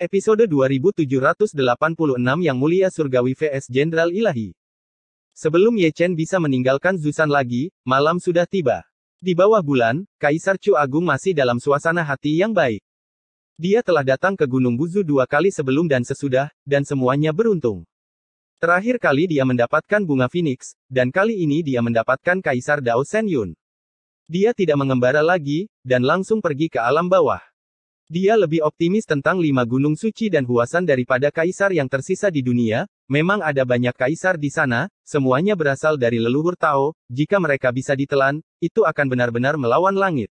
Episode 2786 Yang Mulia Surgawi vs Jenderal Ilahi. Sebelum Ye Chen bisa meninggalkan Zusan lagi, malam sudah tiba. Di bawah bulan, Kaisar Chu Agung masih dalam suasana hati yang baik. Dia telah datang ke Gunung Buzu dua kali sebelum dan sesudah, dan semuanya beruntung. Terakhir kali dia mendapatkan bunga Phoenix, dan kali ini dia mendapatkan Kaisar Dao Sen Yun. Dia tidak mengembara lagi, dan langsung pergi ke alam bawah. Dia lebih optimis tentang lima gunung suci dan huasan daripada kaisar yang tersisa di dunia, memang ada banyak kaisar di sana, semuanya berasal dari leluhur Tao, jika mereka bisa ditelan, itu akan benar-benar melawan langit.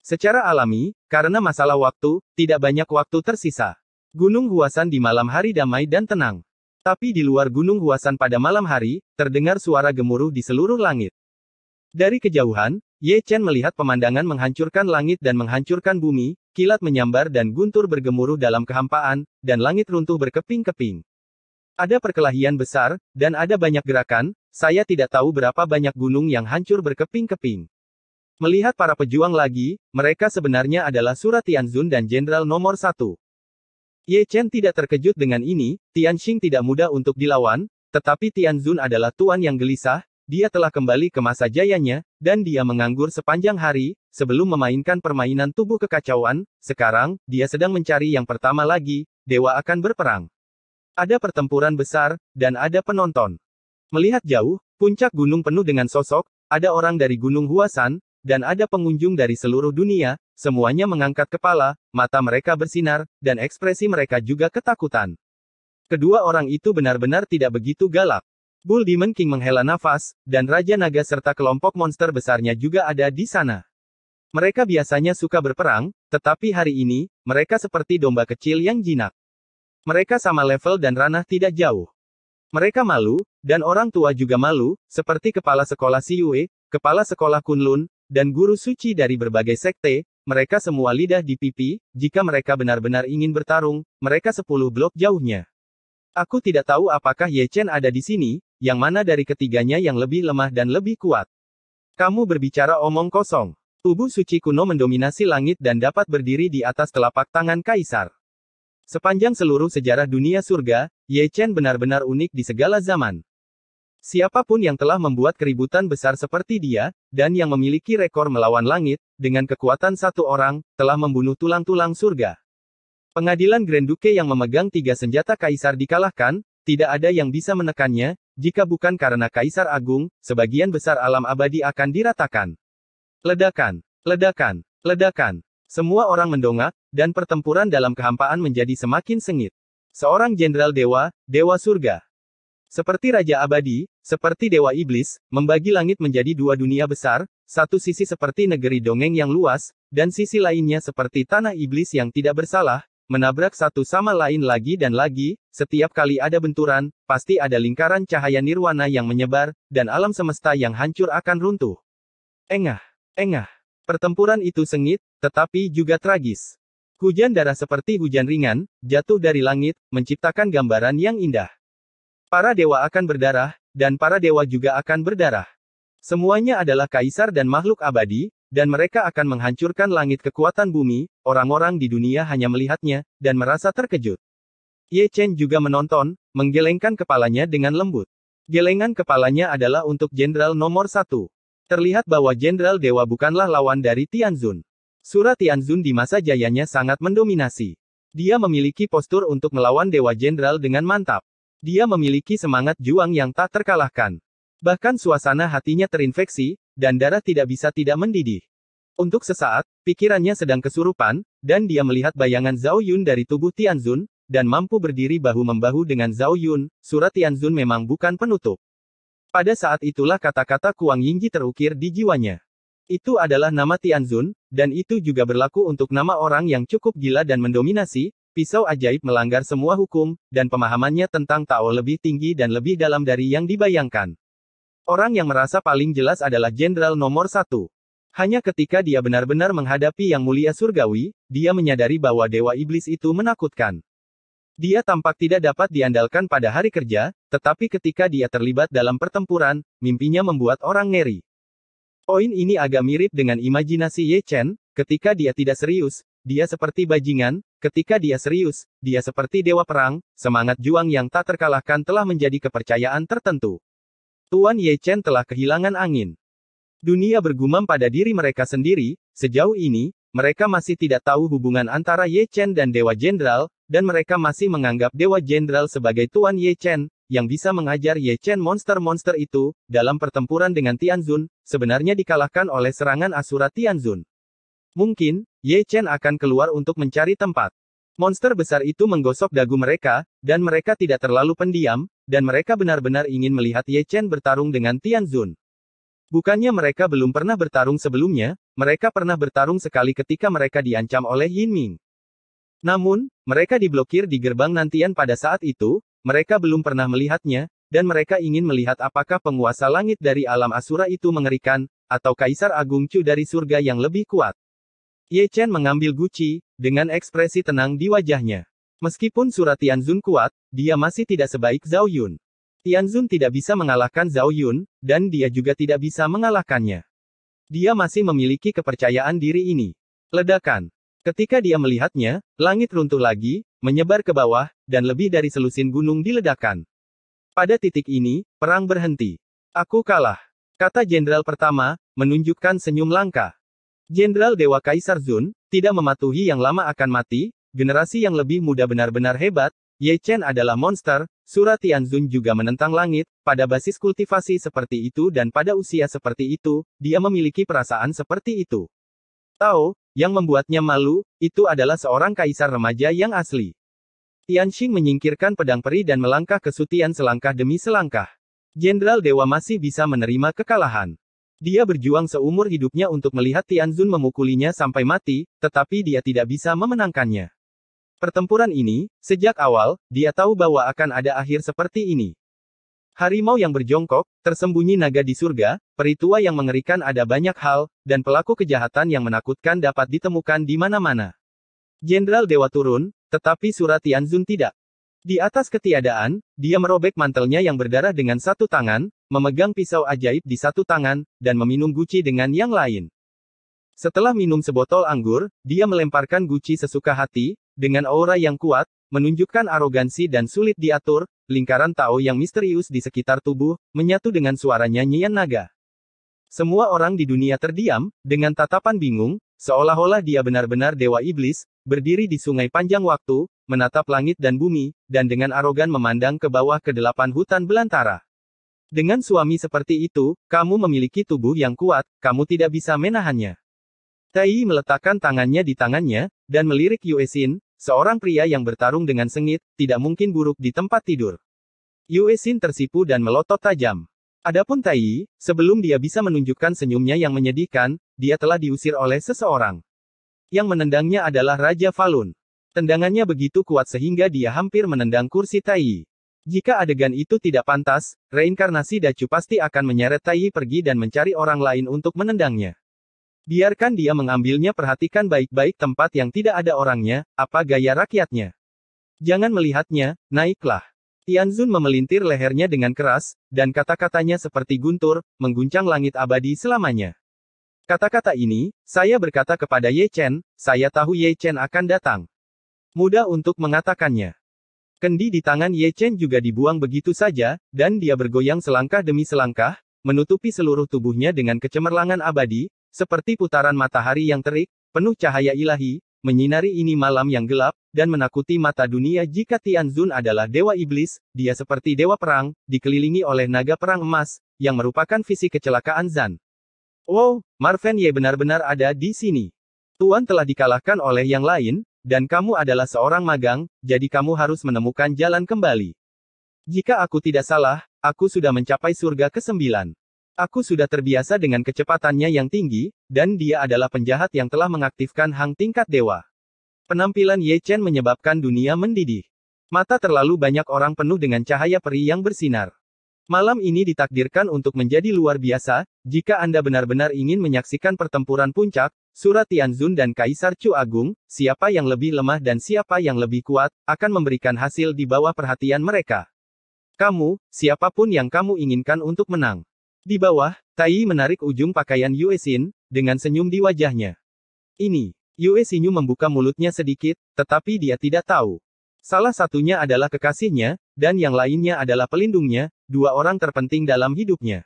Secara alami, karena masalah waktu, tidak banyak waktu tersisa. Gunung Huasan di malam hari damai dan tenang. Tapi di luar Gunung Huasan pada malam hari, terdengar suara gemuruh di seluruh langit. Dari kejauhan, Ye Chen melihat pemandangan menghancurkan langit dan menghancurkan bumi, kilat menyambar dan guntur bergemuruh dalam kehampaan, dan langit runtuh berkeping-keping. Ada perkelahian besar, dan ada banyak gerakan, saya tidak tahu berapa banyak gunung yang hancur berkeping-keping. Melihat para pejuang lagi, mereka sebenarnya adalah Surat Tianzun dan Jenderal nomor satu. Ye Chen tidak terkejut dengan ini, Tianxing tidak mudah untuk dilawan, tetapi Tianzun adalah tuan yang gelisah, dia telah kembali ke masa jayanya, dan dia menganggur sepanjang hari, sebelum memainkan permainan tubuh kekacauan, sekarang, dia sedang mencari yang pertama lagi, dewa akan berperang. Ada pertempuran besar, dan ada penonton. Melihat jauh, puncak gunung penuh dengan sosok, ada orang dari Gunung Huasan, dan ada pengunjung dari seluruh dunia, semuanya mengangkat kepala, mata mereka bersinar, dan ekspresi mereka juga ketakutan. Kedua orang itu benar-benar tidak begitu galak. Bull Demon King menghela nafas, dan Raja Naga serta kelompok monster besarnya juga ada di sana. Mereka biasanya suka berperang, tetapi hari ini, mereka seperti domba kecil yang jinak. Mereka sama level dan ranah tidak jauh. Mereka malu, dan orang tua juga malu, seperti kepala sekolah Siue, kepala sekolah Kunlun, dan guru suci dari berbagai sekte, mereka semua lidah di pipi, jika mereka benar-benar ingin bertarung, mereka sepuluh blok jauhnya. Aku tidak tahu apakah Ye Chen ada di sini, yang mana dari ketiganya yang lebih lemah dan lebih kuat. Kamu berbicara omong kosong. Tubuh suci kuno mendominasi langit dan dapat berdiri di atas telapak tangan kaisar. Sepanjang seluruh sejarah dunia surga, Ye Chen benar-benar unik di segala zaman. Siapapun yang telah membuat keributan besar seperti dia, dan yang memiliki rekor melawan langit, dengan kekuatan satu orang, telah membunuh tulang-tulang surga. Pengadilan Grand Duke yang memegang tiga senjata kaisar dikalahkan, tidak ada yang bisa menekannya, jika bukan karena Kaisar Agung, sebagian besar alam abadi akan diratakan. Ledakan, ledakan, ledakan. Semua orang mendongak, dan pertempuran dalam kehampaan menjadi semakin sengit. Seorang jenderal dewa, dewa surga. Seperti Raja Abadi, seperti Dewa Iblis, membagi langit menjadi dua dunia besar, satu sisi seperti negeri dongeng yang luas, dan sisi lainnya seperti tanah iblis yang tidak bersalah, menabrak satu sama lain lagi dan lagi, setiap kali ada benturan, pasti ada lingkaran cahaya nirwana yang menyebar, dan alam semesta yang hancur akan runtuh. Engah, engah. Pertempuran itu sengit, tetapi juga tragis. Hujan darah seperti hujan ringan, jatuh dari langit, menciptakan gambaran yang indah. Para dewa akan berdarah, dan para dewa juga akan berdarah. Semuanya adalah kaisar dan makhluk abadi, dan mereka akan menghancurkan langit kekuatan bumi, orang-orang di dunia hanya melihatnya, dan merasa terkejut. Ye Chen juga menonton, menggelengkan kepalanya dengan lembut. Gelengan kepalanya adalah untuk jenderal nomor satu. Terlihat bahwa jenderal dewa bukanlah lawan dari Tianzun. Surat Tianzun di masa jayanya sangat mendominasi. Dia memiliki postur untuk melawan dewa jenderal dengan mantap. Dia memiliki semangat juang yang tak terkalahkan. Bahkan suasana hatinya terinfeksi, dan darah tidak bisa tidak mendidih. Untuk sesaat, pikirannya sedang kesurupan, dan dia melihat bayangan Zhao Yun dari tubuh Tianzun, dan mampu berdiri bahu-membahu dengan Zhao Yun, surat Tianzun memang bukan penutup. Pada saat itulah kata-kata Kuang Yingji terukir di jiwanya. Itu adalah nama Tianzun, dan itu juga berlaku untuk nama orang yang cukup gila dan mendominasi, pisau ajaib melanggar semua hukum, dan pemahamannya tentang Tao lebih tinggi dan lebih dalam dari yang dibayangkan. Orang yang merasa paling jelas adalah jenderal nomor satu. Hanya ketika dia benar-benar menghadapi yang mulia surgawi, dia menyadari bahwa dewa iblis itu menakutkan. Dia tampak tidak dapat diandalkan pada hari kerja, tetapi ketika dia terlibat dalam pertempuran, mimpinya membuat orang ngeri. Poin ini agak mirip dengan imajinasi Ye Chen, ketika dia tidak serius, dia seperti bajingan, ketika dia serius, dia seperti dewa perang, semangat juang yang tak terkalahkan telah menjadi kepercayaan tertentu. Tuan Ye Chen telah kehilangan angin. Dunia bergumam pada diri mereka sendiri, sejauh ini, mereka masih tidak tahu hubungan antara Ye Chen dan Dewa Jenderal, dan mereka masih menganggap Dewa Jenderal sebagai Tuan Ye Chen, yang bisa mengajar Ye Chen monster-monster itu, dalam pertempuran dengan Tianzun, sebenarnya dikalahkan oleh serangan Asura Tianzun. Mungkin, Ye Chen akan keluar untuk mencari tempat. Monster besar itu menggosok dagu mereka, dan mereka tidak terlalu pendiam, dan mereka benar-benar ingin melihat Ye Chen bertarung dengan Tian Zun. Bukannya mereka belum pernah bertarung sebelumnya, mereka pernah bertarung sekali ketika mereka diancam oleh Yin Ming. Namun, mereka diblokir di gerbang nantian pada saat itu, mereka belum pernah melihatnya, dan mereka ingin melihat apakah penguasa langit dari alam asura itu mengerikan, atau Kaisar Agung Chu dari surga yang lebih kuat. Ye Chen mengambil guci, dengan ekspresi tenang di wajahnya. Meskipun surat Tian Zun kuat, dia masih tidak sebaik Zhao Yun. Tian Zun tidak bisa mengalahkan Zhao Yun, dan dia juga tidak bisa mengalahkannya. Dia masih memiliki kepercayaan diri ini. Ledakan. Ketika dia melihatnya, langit runtuh lagi, menyebar ke bawah, dan lebih dari selusin gunung diledakan. Pada titik ini, perang berhenti. Aku kalah. Kata jenderal pertama, menunjukkan senyum langka. Jenderal Dewa Kaisar Zun, tidak mematuhi yang lama akan mati, generasi yang lebih muda benar-benar hebat, Ye Chen adalah monster, Tian Zun juga menentang langit, pada basis kultivasi seperti itu dan pada usia seperti itu, dia memiliki perasaan seperti itu. Tao, yang membuatnya malu, itu adalah seorang kaisar remaja yang asli. Tianxing menyingkirkan pedang peri dan melangkah ke Sutian selangkah demi selangkah. Jenderal Dewa masih bisa menerima kekalahan. Dia berjuang seumur hidupnya untuk melihat Tianzun memukulinya sampai mati, tetapi dia tidak bisa memenangkannya. Pertempuran ini, sejak awal, dia tahu bahwa akan ada akhir seperti ini. Harimau yang berjongkok, tersembunyi naga di surga, peritua yang mengerikan ada banyak hal, dan pelaku kejahatan yang menakutkan dapat ditemukan di mana-mana. Jenderal Dewa turun, tetapi surat Tianzun tidak. Di atas ketiadaan, dia merobek mantelnya yang berdarah dengan satu tangan, memegang pisau ajaib di satu tangan, dan meminum guci dengan yang lain. Setelah minum sebotol anggur, dia melemparkan guci sesuka hati, dengan aura yang kuat, menunjukkan arogansi dan sulit diatur, lingkaran Tao yang misterius di sekitar tubuh, menyatu dengan suara nyanyian naga. Semua orang di dunia terdiam, dengan tatapan bingung, seolah-olah dia benar-benar dewa iblis, berdiri di sungai panjang waktu, menatap langit dan bumi, dan dengan arogan memandang ke bawah ke delapan hutan belantara. Dengan suami seperti itu, kamu memiliki tubuh yang kuat, kamu tidak bisa menahannya. Tai meletakkan tangannya di tangannya, dan melirik Xin, seorang pria yang bertarung dengan sengit, tidak mungkin buruk di tempat tidur. Xin tersipu dan melotot tajam. Adapun Tai, sebelum dia bisa menunjukkan senyumnya yang menyedihkan, dia telah diusir oleh seseorang. Yang menendangnya adalah Raja Falun. Tendangannya begitu kuat sehingga dia hampir menendang kursi Tai. Jika adegan itu tidak pantas, reinkarnasi Dacu pasti akan menyeret Taiyi pergi dan mencari orang lain untuk menendangnya. Biarkan dia mengambilnya perhatikan baik-baik tempat yang tidak ada orangnya, apa gaya rakyatnya. Jangan melihatnya, naiklah. Tianzun memelintir lehernya dengan keras, dan kata-katanya seperti guntur, mengguncang langit abadi selamanya. Kata-kata ini, saya berkata kepada Ye Chen, saya tahu Ye Chen akan datang. Mudah untuk mengatakannya. Kendi di tangan Ye Chen juga dibuang begitu saja, dan dia bergoyang selangkah demi selangkah, menutupi seluruh tubuhnya dengan kecemerlangan abadi, seperti putaran matahari yang terik, penuh cahaya ilahi, menyinari ini malam yang gelap, dan menakuti mata dunia jika Tianzun adalah dewa iblis, dia seperti dewa perang, dikelilingi oleh naga perang emas, yang merupakan visi kecelakaan Zan. Wow, oh, Marven Ye benar-benar ada di sini. Tuan telah dikalahkan oleh yang lain, dan kamu adalah seorang magang, jadi kamu harus menemukan jalan kembali. Jika aku tidak salah, aku sudah mencapai surga ke-9. Aku sudah terbiasa dengan kecepatannya yang tinggi, dan dia adalah penjahat yang telah mengaktifkan hang tingkat dewa. Penampilan Ye Chen menyebabkan dunia mendidih. Mata terlalu banyak orang penuh dengan cahaya peri yang bersinar. Malam ini ditakdirkan untuk menjadi luar biasa, jika Anda benar-benar ingin menyaksikan pertempuran puncak, Surat Tianzun dan Kaisar Chu Agung, siapa yang lebih lemah dan siapa yang lebih kuat, akan memberikan hasil di bawah perhatian mereka. Kamu, siapapun yang kamu inginkan untuk menang. Di bawah, Tai menarik ujung pakaian Yue Xin, dengan senyum di wajahnya. Ini, Yue Xinyu membuka mulutnya sedikit, tetapi dia tidak tahu. Salah satunya adalah kekasihnya, dan yang lainnya adalah pelindungnya, dua orang terpenting dalam hidupnya.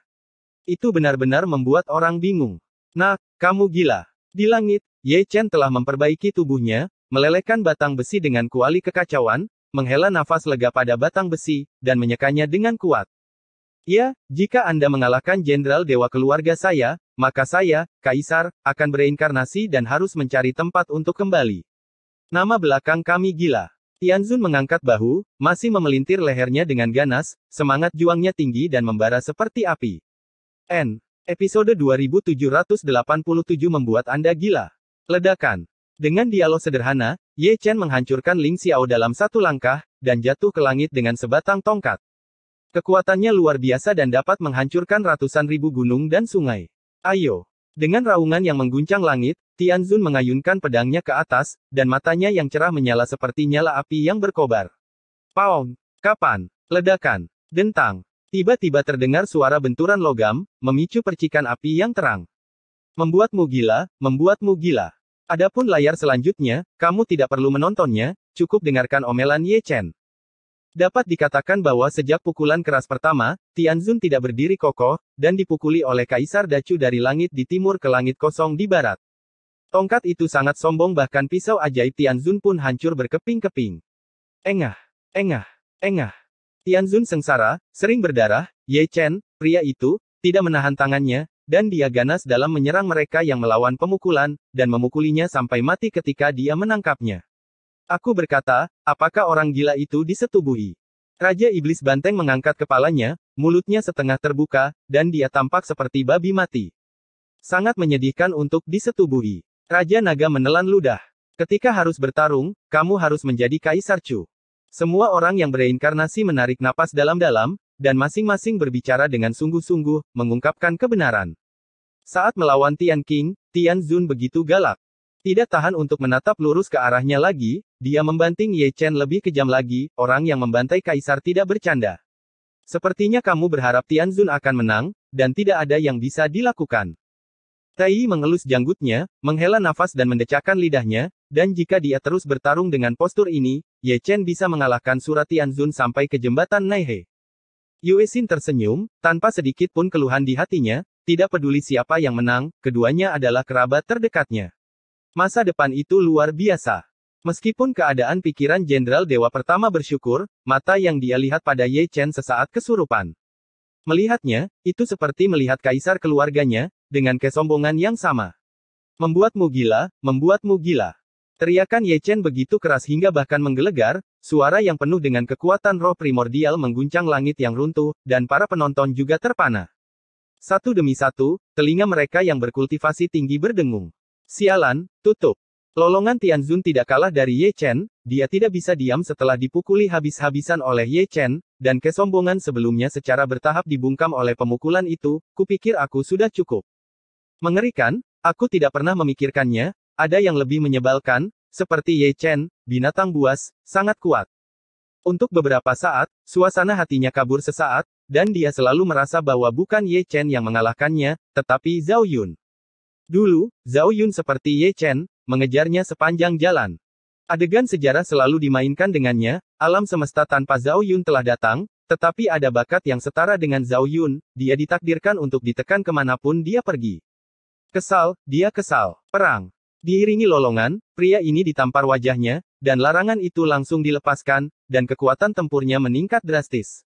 Itu benar-benar membuat orang bingung. Nah, kamu gila. Di langit, Ye Chen telah memperbaiki tubuhnya, melelehkan batang besi dengan kuali kekacauan, menghela nafas lega pada batang besi, dan menyekanya dengan kuat. Ya, jika Anda mengalahkan Jenderal Dewa keluarga saya, maka saya, Kaisar, akan bereinkarnasi dan harus mencari tempat untuk kembali. Nama belakang kami gila. Tianzun mengangkat bahu, masih memelintir lehernya dengan ganas, semangat juangnya tinggi dan membara seperti api. N. Episode 2787 membuat Anda gila. Ledakan. Dengan dialog sederhana, Ye Chen menghancurkan Ling Xiao dalam satu langkah, dan jatuh ke langit dengan sebatang tongkat. Kekuatannya luar biasa dan dapat menghancurkan ratusan ribu gunung dan sungai. Ayo. Dengan raungan yang mengguncang langit, Tianzun mengayunkan pedangnya ke atas, dan matanya yang cerah menyala seperti nyala api yang berkobar. Paung! Kapan? Ledakan! Dentang! Tiba-tiba terdengar suara benturan logam, memicu percikan api yang terang. Membuatmu gila, membuatmu gila. Adapun layar selanjutnya, kamu tidak perlu menontonnya, cukup dengarkan omelan Ye Chen. Dapat dikatakan bahwa sejak pukulan keras pertama, Tianzun tidak berdiri kokoh, dan dipukuli oleh Kaisar Dacu dari langit di timur ke langit kosong di barat. Tongkat itu sangat sombong bahkan pisau ajaib Tianzun pun hancur berkeping-keping. Engah, engah, engah. Tianzun sengsara, sering berdarah, Ye Chen, pria itu, tidak menahan tangannya, dan dia ganas dalam menyerang mereka yang melawan pemukulan, dan memukulinya sampai mati ketika dia menangkapnya. Aku berkata, apakah orang gila itu disetubuhi? Raja Iblis Banteng mengangkat kepalanya, mulutnya setengah terbuka, dan dia tampak seperti babi mati. Sangat menyedihkan untuk disetubuhi. Raja naga menelan ludah. Ketika harus bertarung, kamu harus menjadi kaisar Chu. Semua orang yang bereinkarnasi menarik napas dalam-dalam, dan masing-masing berbicara dengan sungguh-sungguh, mengungkapkan kebenaran. Saat melawan Tian King, Tian Zun begitu galak. Tidak tahan untuk menatap lurus ke arahnya lagi, dia membanting Ye Chen lebih kejam lagi, orang yang membantai kaisar tidak bercanda. Sepertinya kamu berharap Tian Zun akan menang, dan tidak ada yang bisa dilakukan. Tai mengelus janggutnya, menghela nafas dan mendecakkan lidahnya, dan jika dia terus bertarung dengan postur ini, Ye Chen bisa mengalahkan Suratianzun Zun sampai ke jembatan Naihe. Yue Xin tersenyum, tanpa sedikit pun keluhan di hatinya, tidak peduli siapa yang menang, keduanya adalah kerabat terdekatnya. Masa depan itu luar biasa. Meskipun keadaan pikiran Jenderal Dewa Pertama bersyukur, mata yang dia lihat pada Ye Chen sesaat kesurupan. Melihatnya, itu seperti melihat kaisar keluarganya, dengan kesombongan yang sama. Membuatmu gila, membuatmu gila. Teriakan Ye Chen begitu keras hingga bahkan menggelegar, suara yang penuh dengan kekuatan roh primordial mengguncang langit yang runtuh, dan para penonton juga terpana. Satu demi satu, telinga mereka yang berkultivasi tinggi berdengung. Sialan, tutup. Lolongan Tianzun tidak kalah dari Ye Chen, dia tidak bisa diam setelah dipukuli habis-habisan oleh Ye Chen, dan kesombongan sebelumnya secara bertahap dibungkam oleh pemukulan itu, kupikir aku sudah cukup. Mengerikan, aku tidak pernah memikirkannya, ada yang lebih menyebalkan, seperti Ye Chen, binatang buas, sangat kuat. Untuk beberapa saat, suasana hatinya kabur sesaat, dan dia selalu merasa bahwa bukan Ye Chen yang mengalahkannya, tetapi Zhao Yun. Dulu, Zhao Yun seperti Ye Chen, mengejarnya sepanjang jalan. Adegan sejarah selalu dimainkan dengannya, alam semesta tanpa Zhao Yun telah datang, tetapi ada bakat yang setara dengan Zhao Yun, dia ditakdirkan untuk ditekan kemanapun dia pergi. Kesal, dia kesal. Perang. Diiringi lolongan, pria ini ditampar wajahnya, dan larangan itu langsung dilepaskan, dan kekuatan tempurnya meningkat drastis.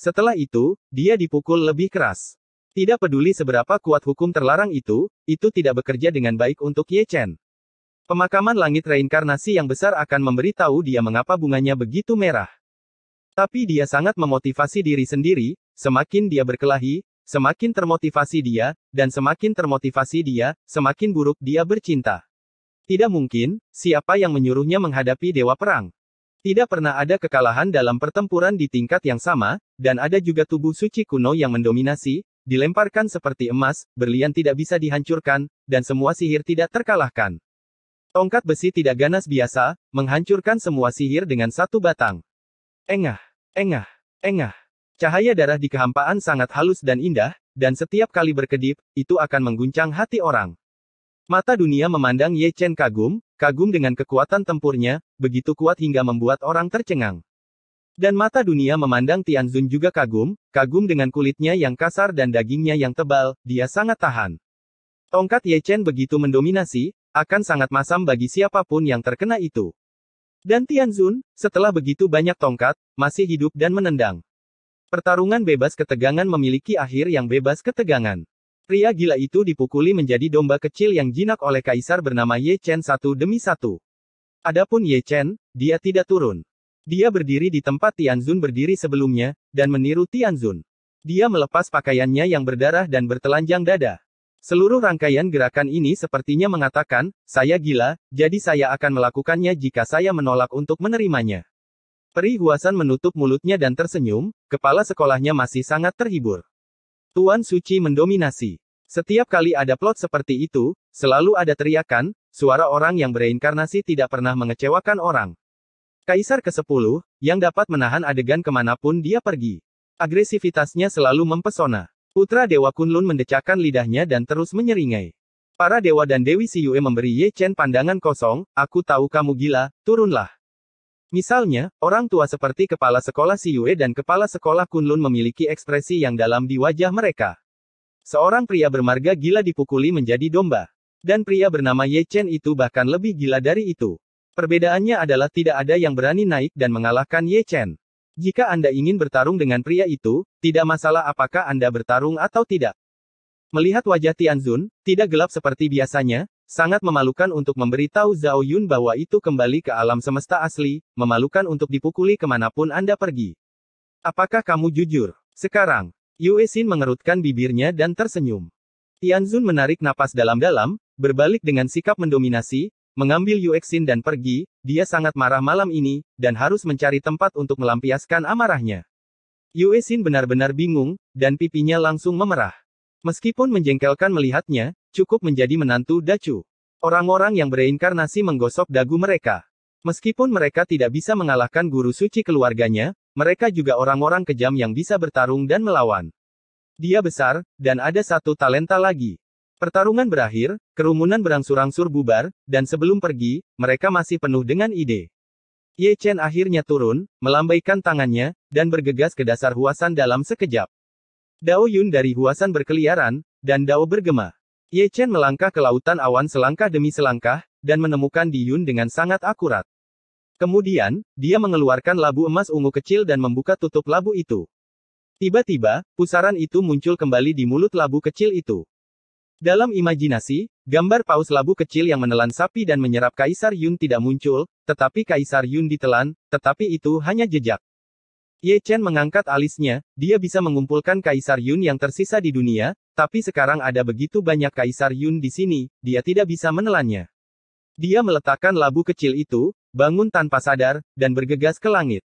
Setelah itu, dia dipukul lebih keras. Tidak peduli seberapa kuat hukum terlarang itu, itu tidak bekerja dengan baik untuk Ye Chen. Pemakaman langit reinkarnasi yang besar akan memberi tahu dia mengapa bunganya begitu merah. Tapi dia sangat memotivasi diri sendiri, semakin dia berkelahi, Semakin termotivasi dia, dan semakin termotivasi dia, semakin buruk dia bercinta. Tidak mungkin, siapa yang menyuruhnya menghadapi dewa perang. Tidak pernah ada kekalahan dalam pertempuran di tingkat yang sama, dan ada juga tubuh suci kuno yang mendominasi, dilemparkan seperti emas, berlian tidak bisa dihancurkan, dan semua sihir tidak terkalahkan. Tongkat besi tidak ganas biasa, menghancurkan semua sihir dengan satu batang. Engah, engah, engah. Cahaya darah di kehampaan sangat halus dan indah, dan setiap kali berkedip, itu akan mengguncang hati orang. Mata dunia memandang Ye Chen kagum, kagum dengan kekuatan tempurnya, begitu kuat hingga membuat orang tercengang. Dan mata dunia memandang Tian Zun juga kagum, kagum dengan kulitnya yang kasar dan dagingnya yang tebal, dia sangat tahan. Tongkat Ye Chen begitu mendominasi, akan sangat masam bagi siapapun yang terkena itu. Dan Tian Zun, setelah begitu banyak tongkat, masih hidup dan menendang. Pertarungan bebas ketegangan memiliki akhir yang bebas ketegangan. Pria gila itu dipukuli menjadi domba kecil yang jinak oleh kaisar bernama Ye Chen satu demi satu. Adapun Ye Chen, dia tidak turun. Dia berdiri di tempat Tianzun berdiri sebelumnya, dan meniru Tianzun. Dia melepas pakaiannya yang berdarah dan bertelanjang dada. Seluruh rangkaian gerakan ini sepertinya mengatakan, saya gila, jadi saya akan melakukannya jika saya menolak untuk menerimanya. Peri Huasan menutup mulutnya dan tersenyum, kepala sekolahnya masih sangat terhibur. Tuan Suci mendominasi. Setiap kali ada plot seperti itu, selalu ada teriakan, suara orang yang bereinkarnasi tidak pernah mengecewakan orang. Kaisar ke-10, yang dapat menahan adegan kemanapun dia pergi. Agresivitasnya selalu mempesona. Putra Dewa Kunlun mendecakkan lidahnya dan terus menyeringai. Para dewa dan Dewi Siyue memberi Ye Chen pandangan kosong, aku tahu kamu gila, turunlah. Misalnya, orang tua seperti kepala sekolah Si Yue dan kepala sekolah Kunlun memiliki ekspresi yang dalam di wajah mereka. Seorang pria bermarga gila dipukuli menjadi domba. Dan pria bernama Ye Chen itu bahkan lebih gila dari itu. Perbedaannya adalah tidak ada yang berani naik dan mengalahkan Ye Chen. Jika Anda ingin bertarung dengan pria itu, tidak masalah apakah Anda bertarung atau tidak. Melihat wajah Tianzun, tidak gelap seperti biasanya, Sangat memalukan untuk memberitahu Zhao Yun bahwa itu kembali ke alam semesta asli, memalukan untuk dipukuli kemanapun Anda pergi. Apakah kamu jujur? Sekarang, Yue Xin mengerutkan bibirnya dan tersenyum. Tian Zun menarik napas dalam-dalam, berbalik dengan sikap mendominasi, mengambil Yue Xin dan pergi, dia sangat marah malam ini, dan harus mencari tempat untuk melampiaskan amarahnya. Yue Xin benar-benar bingung, dan pipinya langsung memerah. Meskipun menjengkelkan melihatnya, cukup menjadi menantu Dacu. Orang-orang yang bereinkarnasi menggosok dagu mereka. Meskipun mereka tidak bisa mengalahkan guru suci keluarganya, mereka juga orang-orang kejam yang bisa bertarung dan melawan. Dia besar, dan ada satu talenta lagi. Pertarungan berakhir, kerumunan berangsur-angsur bubar, dan sebelum pergi, mereka masih penuh dengan ide. Ye Chen akhirnya turun, melambaikan tangannya, dan bergegas ke dasar Huasan dalam sekejap. Dao Yun dari Huasan berkeliaran, dan Dao bergema. Ye Chen melangkah ke lautan awan selangkah demi selangkah, dan menemukan Di Yun dengan sangat akurat. Kemudian, dia mengeluarkan labu emas ungu kecil dan membuka tutup labu itu. Tiba-tiba, pusaran itu muncul kembali di mulut labu kecil itu. Dalam imajinasi, gambar paus labu kecil yang menelan sapi dan menyerap Kaisar Yun tidak muncul, tetapi Kaisar Yun ditelan, tetapi itu hanya jejak. Ye Chen mengangkat alisnya, dia bisa mengumpulkan Kaisar Yun yang tersisa di dunia, tapi sekarang ada begitu banyak Kaisar Yun di sini, dia tidak bisa menelannya. Dia meletakkan labu kecil itu, bangun tanpa sadar, dan bergegas ke langit.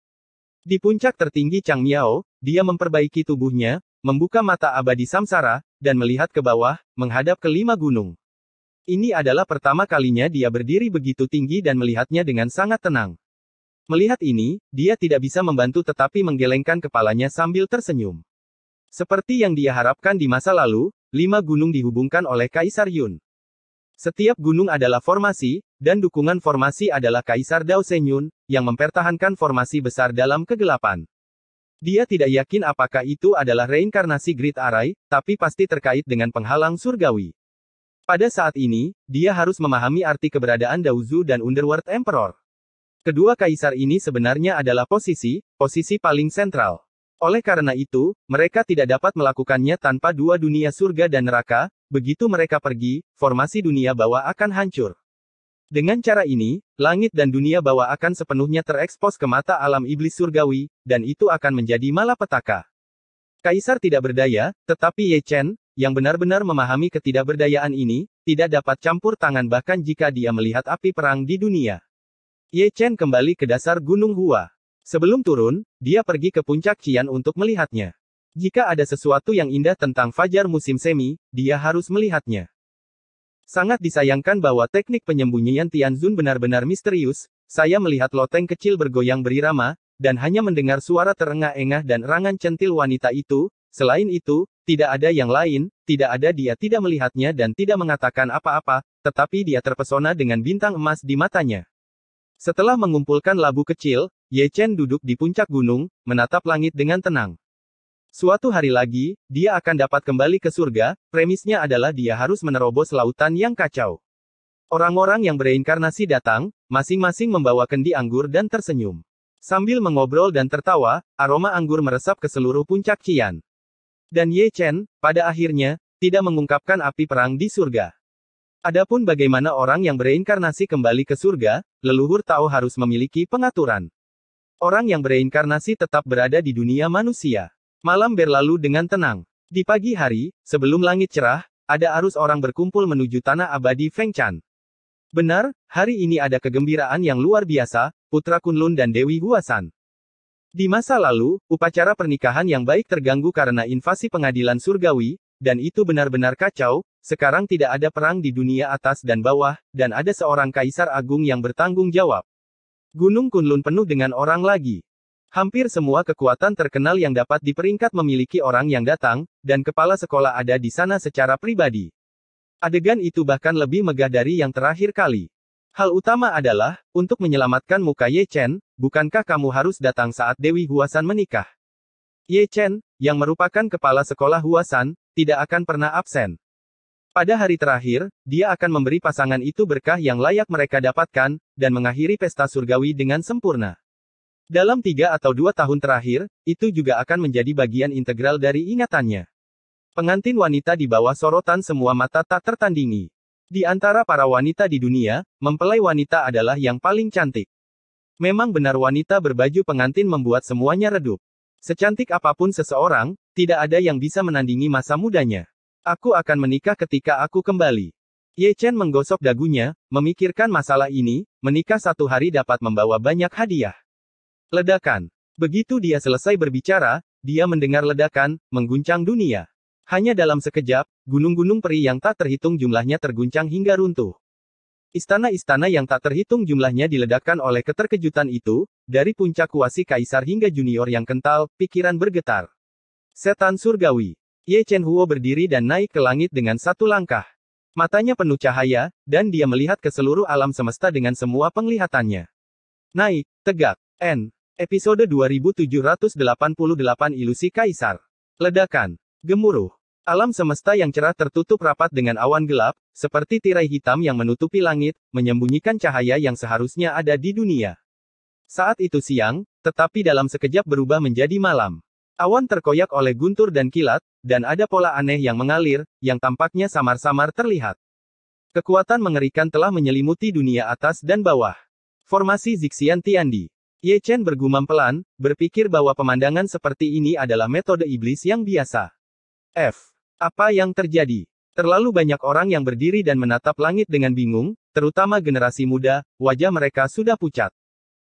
Di puncak tertinggi Chang Miao, dia memperbaiki tubuhnya, membuka mata abadi samsara, dan melihat ke bawah, menghadap ke lima gunung. Ini adalah pertama kalinya dia berdiri begitu tinggi dan melihatnya dengan sangat tenang. Melihat ini, dia tidak bisa membantu tetapi menggelengkan kepalanya sambil tersenyum. Seperti yang dia harapkan di masa lalu, lima gunung dihubungkan oleh Kaisar Yun. Setiap gunung adalah formasi, dan dukungan formasi adalah Kaisar Dao Senyun, yang mempertahankan formasi besar dalam kegelapan. Dia tidak yakin apakah itu adalah reinkarnasi Great Arai, tapi pasti terkait dengan penghalang surgawi. Pada saat ini, dia harus memahami arti keberadaan Daozu dan Underworld Emperor. Kedua kaisar ini sebenarnya adalah posisi, posisi paling sentral. Oleh karena itu, mereka tidak dapat melakukannya tanpa dua dunia surga dan neraka, begitu mereka pergi, formasi dunia bawah akan hancur. Dengan cara ini, langit dan dunia bawah akan sepenuhnya terekspos ke mata alam iblis surgawi, dan itu akan menjadi malapetaka. Kaisar tidak berdaya, tetapi Ye Chen, yang benar-benar memahami ketidakberdayaan ini, tidak dapat campur tangan bahkan jika dia melihat api perang di dunia. Ye Chen kembali ke dasar Gunung Hua. Sebelum turun, dia pergi ke puncak Cian untuk melihatnya. Jika ada sesuatu yang indah tentang fajar musim semi, dia harus melihatnya. Sangat disayangkan bahwa teknik penyembunyian Tianzun benar-benar misterius, saya melihat loteng kecil bergoyang berirama, dan hanya mendengar suara terengah-engah dan rangan centil wanita itu, selain itu, tidak ada yang lain, tidak ada dia tidak melihatnya dan tidak mengatakan apa-apa, tetapi dia terpesona dengan bintang emas di matanya. Setelah mengumpulkan labu kecil, Ye Chen duduk di puncak gunung, menatap langit dengan tenang. Suatu hari lagi, dia akan dapat kembali ke surga, premisnya adalah dia harus menerobos lautan yang kacau. Orang-orang yang bereinkarnasi datang, masing-masing membawa kendi anggur dan tersenyum. Sambil mengobrol dan tertawa, aroma anggur meresap ke seluruh puncak Qian. Dan Ye Chen, pada akhirnya, tidak mengungkapkan api perang di surga. Adapun bagaimana orang yang bereinkarnasi kembali ke surga, leluhur Tao harus memiliki pengaturan. Orang yang bereinkarnasi tetap berada di dunia manusia. Malam berlalu dengan tenang. Di pagi hari, sebelum langit cerah, ada arus orang berkumpul menuju tanah abadi Fengchan. Benar, hari ini ada kegembiraan yang luar biasa, Putra Kunlun dan Dewi Huasan. Di masa lalu, upacara pernikahan yang baik terganggu karena invasi pengadilan surgawi, dan itu benar-benar kacau, sekarang tidak ada perang di dunia atas dan bawah, dan ada seorang kaisar agung yang bertanggung jawab. Gunung Kunlun penuh dengan orang lagi. Hampir semua kekuatan terkenal yang dapat diperingkat memiliki orang yang datang, dan kepala sekolah ada di sana secara pribadi. Adegan itu bahkan lebih megah dari yang terakhir kali. Hal utama adalah, untuk menyelamatkan muka Ye Chen, bukankah kamu harus datang saat Dewi Huasan menikah? Ye Chen, yang merupakan kepala sekolah Huasan, tidak akan pernah absen. Pada hari terakhir, dia akan memberi pasangan itu berkah yang layak mereka dapatkan, dan mengakhiri pesta surgawi dengan sempurna. Dalam tiga atau dua tahun terakhir, itu juga akan menjadi bagian integral dari ingatannya. Pengantin wanita di bawah sorotan semua mata tak tertandingi. Di antara para wanita di dunia, mempelai wanita adalah yang paling cantik. Memang benar wanita berbaju pengantin membuat semuanya redup. Secantik apapun seseorang, tidak ada yang bisa menandingi masa mudanya. Aku akan menikah ketika aku kembali. Ye Chen menggosok dagunya, memikirkan masalah ini, menikah satu hari dapat membawa banyak hadiah. Ledakan. Begitu dia selesai berbicara, dia mendengar ledakan, mengguncang dunia. Hanya dalam sekejap, gunung-gunung peri yang tak terhitung jumlahnya terguncang hingga runtuh. Istana-istana yang tak terhitung jumlahnya diledakkan oleh keterkejutan itu, dari puncak kuasi kaisar hingga junior yang kental, pikiran bergetar. Setan surgawi. Ye Chen Huo berdiri dan naik ke langit dengan satu langkah. Matanya penuh cahaya, dan dia melihat ke seluruh alam semesta dengan semua penglihatannya. Naik, tegak, N. Episode 2788 Ilusi Kaisar. Ledakan. Gemuruh. Alam semesta yang cerah tertutup rapat dengan awan gelap, seperti tirai hitam yang menutupi langit, menyembunyikan cahaya yang seharusnya ada di dunia. Saat itu siang, tetapi dalam sekejap berubah menjadi malam. Awan terkoyak oleh guntur dan kilat, dan ada pola aneh yang mengalir, yang tampaknya samar-samar terlihat. Kekuatan mengerikan telah menyelimuti dunia atas dan bawah. Formasi Zixian Tiandi. Ye Chen bergumam pelan, berpikir bahwa pemandangan seperti ini adalah metode iblis yang biasa. F. Apa yang terjadi? Terlalu banyak orang yang berdiri dan menatap langit dengan bingung, terutama generasi muda, wajah mereka sudah pucat.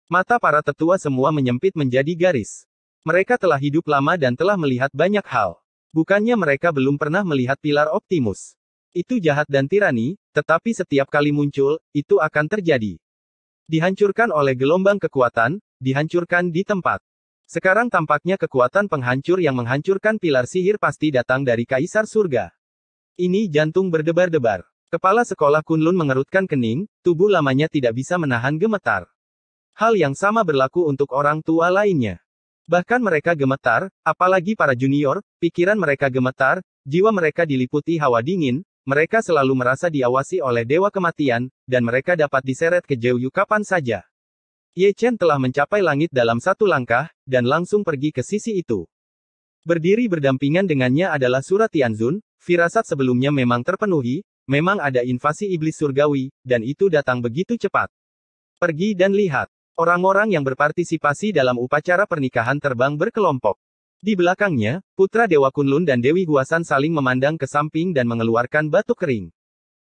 Mata para tetua semua menyempit menjadi garis. Mereka telah hidup lama dan telah melihat banyak hal. Bukannya mereka belum pernah melihat pilar Optimus. Itu jahat dan tirani, tetapi setiap kali muncul, itu akan terjadi. Dihancurkan oleh gelombang kekuatan, dihancurkan di tempat. Sekarang tampaknya kekuatan penghancur yang menghancurkan pilar sihir pasti datang dari Kaisar Surga. Ini jantung berdebar-debar. Kepala sekolah Kunlun mengerutkan kening, tubuh lamanya tidak bisa menahan gemetar. Hal yang sama berlaku untuk orang tua lainnya. Bahkan mereka gemetar, apalagi para junior, pikiran mereka gemetar, jiwa mereka diliputi hawa dingin, mereka selalu merasa diawasi oleh dewa kematian, dan mereka dapat diseret ke Jeyu kapan saja. Ye Chen telah mencapai langit dalam satu langkah, dan langsung pergi ke sisi itu. Berdiri berdampingan dengannya adalah surat Tianzun, firasat sebelumnya memang terpenuhi, memang ada invasi iblis surgawi, dan itu datang begitu cepat. Pergi dan lihat. Orang-orang yang berpartisipasi dalam upacara pernikahan terbang berkelompok. Di belakangnya, Putra Dewa Kunlun dan Dewi Guasan saling memandang ke samping dan mengeluarkan batu kering.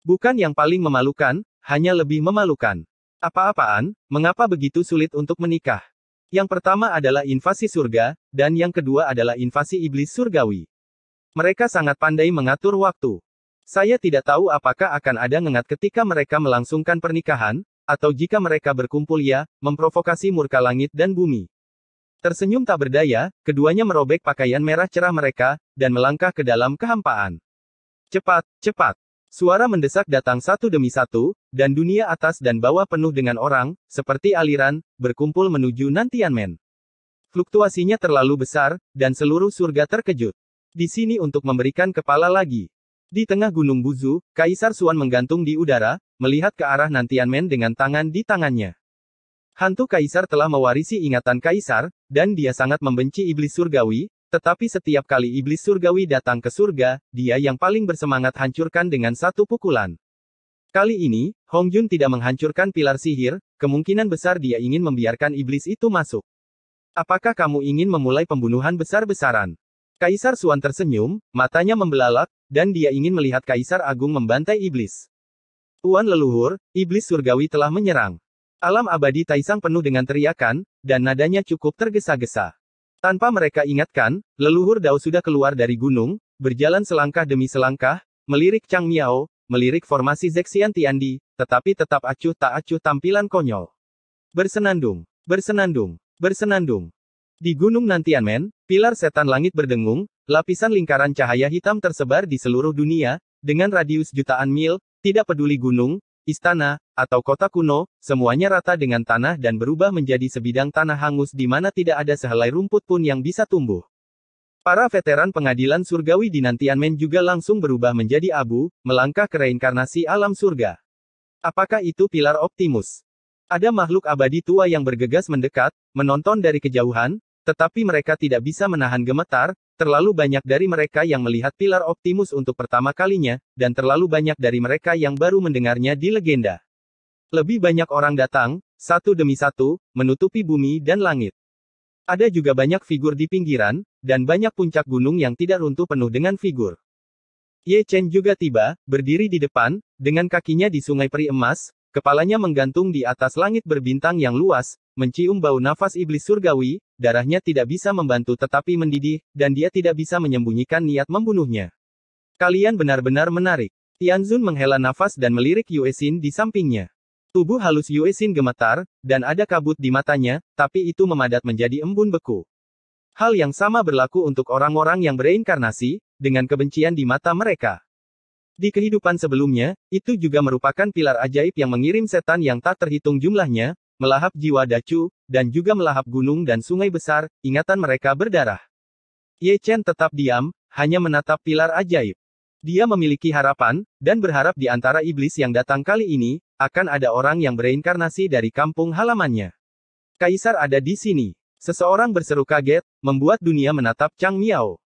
Bukan yang paling memalukan, hanya lebih memalukan. Apa-apaan, mengapa begitu sulit untuk menikah? Yang pertama adalah invasi surga, dan yang kedua adalah invasi iblis surgawi. Mereka sangat pandai mengatur waktu. Saya tidak tahu apakah akan ada ngengat ketika mereka melangsungkan pernikahan, atau jika mereka berkumpul ya, memprovokasi murka langit dan bumi. Tersenyum tak berdaya, keduanya merobek pakaian merah cerah mereka, dan melangkah ke dalam kehampaan. Cepat, cepat. Suara mendesak datang satu demi satu, dan dunia atas dan bawah penuh dengan orang, seperti aliran, berkumpul menuju Nantianmen. Fluktuasinya terlalu besar, dan seluruh surga terkejut. Di sini untuk memberikan kepala lagi. Di tengah Gunung Buzu, Kaisar Suan menggantung di udara, melihat ke arah Nantianmen dengan tangan di tangannya. Hantu kaisar telah mewarisi ingatan kaisar, dan dia sangat membenci iblis surgawi, tetapi setiap kali iblis surgawi datang ke surga, dia yang paling bersemangat hancurkan dengan satu pukulan. Kali ini, Hong Jun tidak menghancurkan pilar sihir, kemungkinan besar dia ingin membiarkan iblis itu masuk. Apakah kamu ingin memulai pembunuhan besar-besaran? Kaisar Suan tersenyum, matanya membelalak, dan dia ingin melihat Kaisar Agung membantai iblis. Tuan leluhur, iblis surgawi telah menyerang. Alam abadi Taisang penuh dengan teriakan, dan nadanya cukup tergesa-gesa. Tanpa mereka ingatkan, leluhur Dao sudah keluar dari gunung, berjalan selangkah demi selangkah, melirik Chang Miao, melirik formasi Zexian Tiandi, tetapi tetap acuh tak acuh tampilan konyol. Bersenandung, bersenandung, bersenandung. Di Gunung Nantianmen, pilar setan langit berdengung, lapisan lingkaran cahaya hitam tersebar di seluruh dunia, dengan radius jutaan mil, tidak peduli gunung, istana, atau kota kuno, semuanya rata dengan tanah dan berubah menjadi sebidang tanah hangus di mana tidak ada sehelai rumput pun yang bisa tumbuh. Para veteran pengadilan surgawi di Nantianmen juga langsung berubah menjadi abu, melangkah ke reinkarnasi alam surga. Apakah itu pilar Optimus? Ada makhluk abadi tua yang bergegas mendekat, menonton dari kejauhan, tetapi mereka tidak bisa menahan gemetar, Terlalu banyak dari mereka yang melihat pilar Optimus untuk pertama kalinya, dan terlalu banyak dari mereka yang baru mendengarnya di legenda. Lebih banyak orang datang, satu demi satu, menutupi bumi dan langit. Ada juga banyak figur di pinggiran, dan banyak puncak gunung yang tidak runtuh penuh dengan figur. Ye Chen juga tiba, berdiri di depan, dengan kakinya di sungai peri emas, Kepalanya menggantung di atas langit berbintang yang luas, mencium bau nafas iblis surgawi, darahnya tidak bisa membantu tetapi mendidih, dan dia tidak bisa menyembunyikan niat membunuhnya. Kalian benar-benar menarik. Tianzun menghela nafas dan melirik Yue Yuesin di sampingnya. Tubuh halus Yue Yuesin gemetar, dan ada kabut di matanya, tapi itu memadat menjadi embun beku. Hal yang sama berlaku untuk orang-orang yang bereinkarnasi, dengan kebencian di mata mereka. Di kehidupan sebelumnya, itu juga merupakan pilar ajaib yang mengirim setan yang tak terhitung jumlahnya, melahap jiwa dacu, dan juga melahap gunung dan sungai besar, ingatan mereka berdarah. Ye Chen tetap diam, hanya menatap pilar ajaib. Dia memiliki harapan, dan berharap di antara iblis yang datang kali ini, akan ada orang yang bereinkarnasi dari kampung halamannya. Kaisar ada di sini. Seseorang berseru kaget, membuat dunia menatap Chang Miao.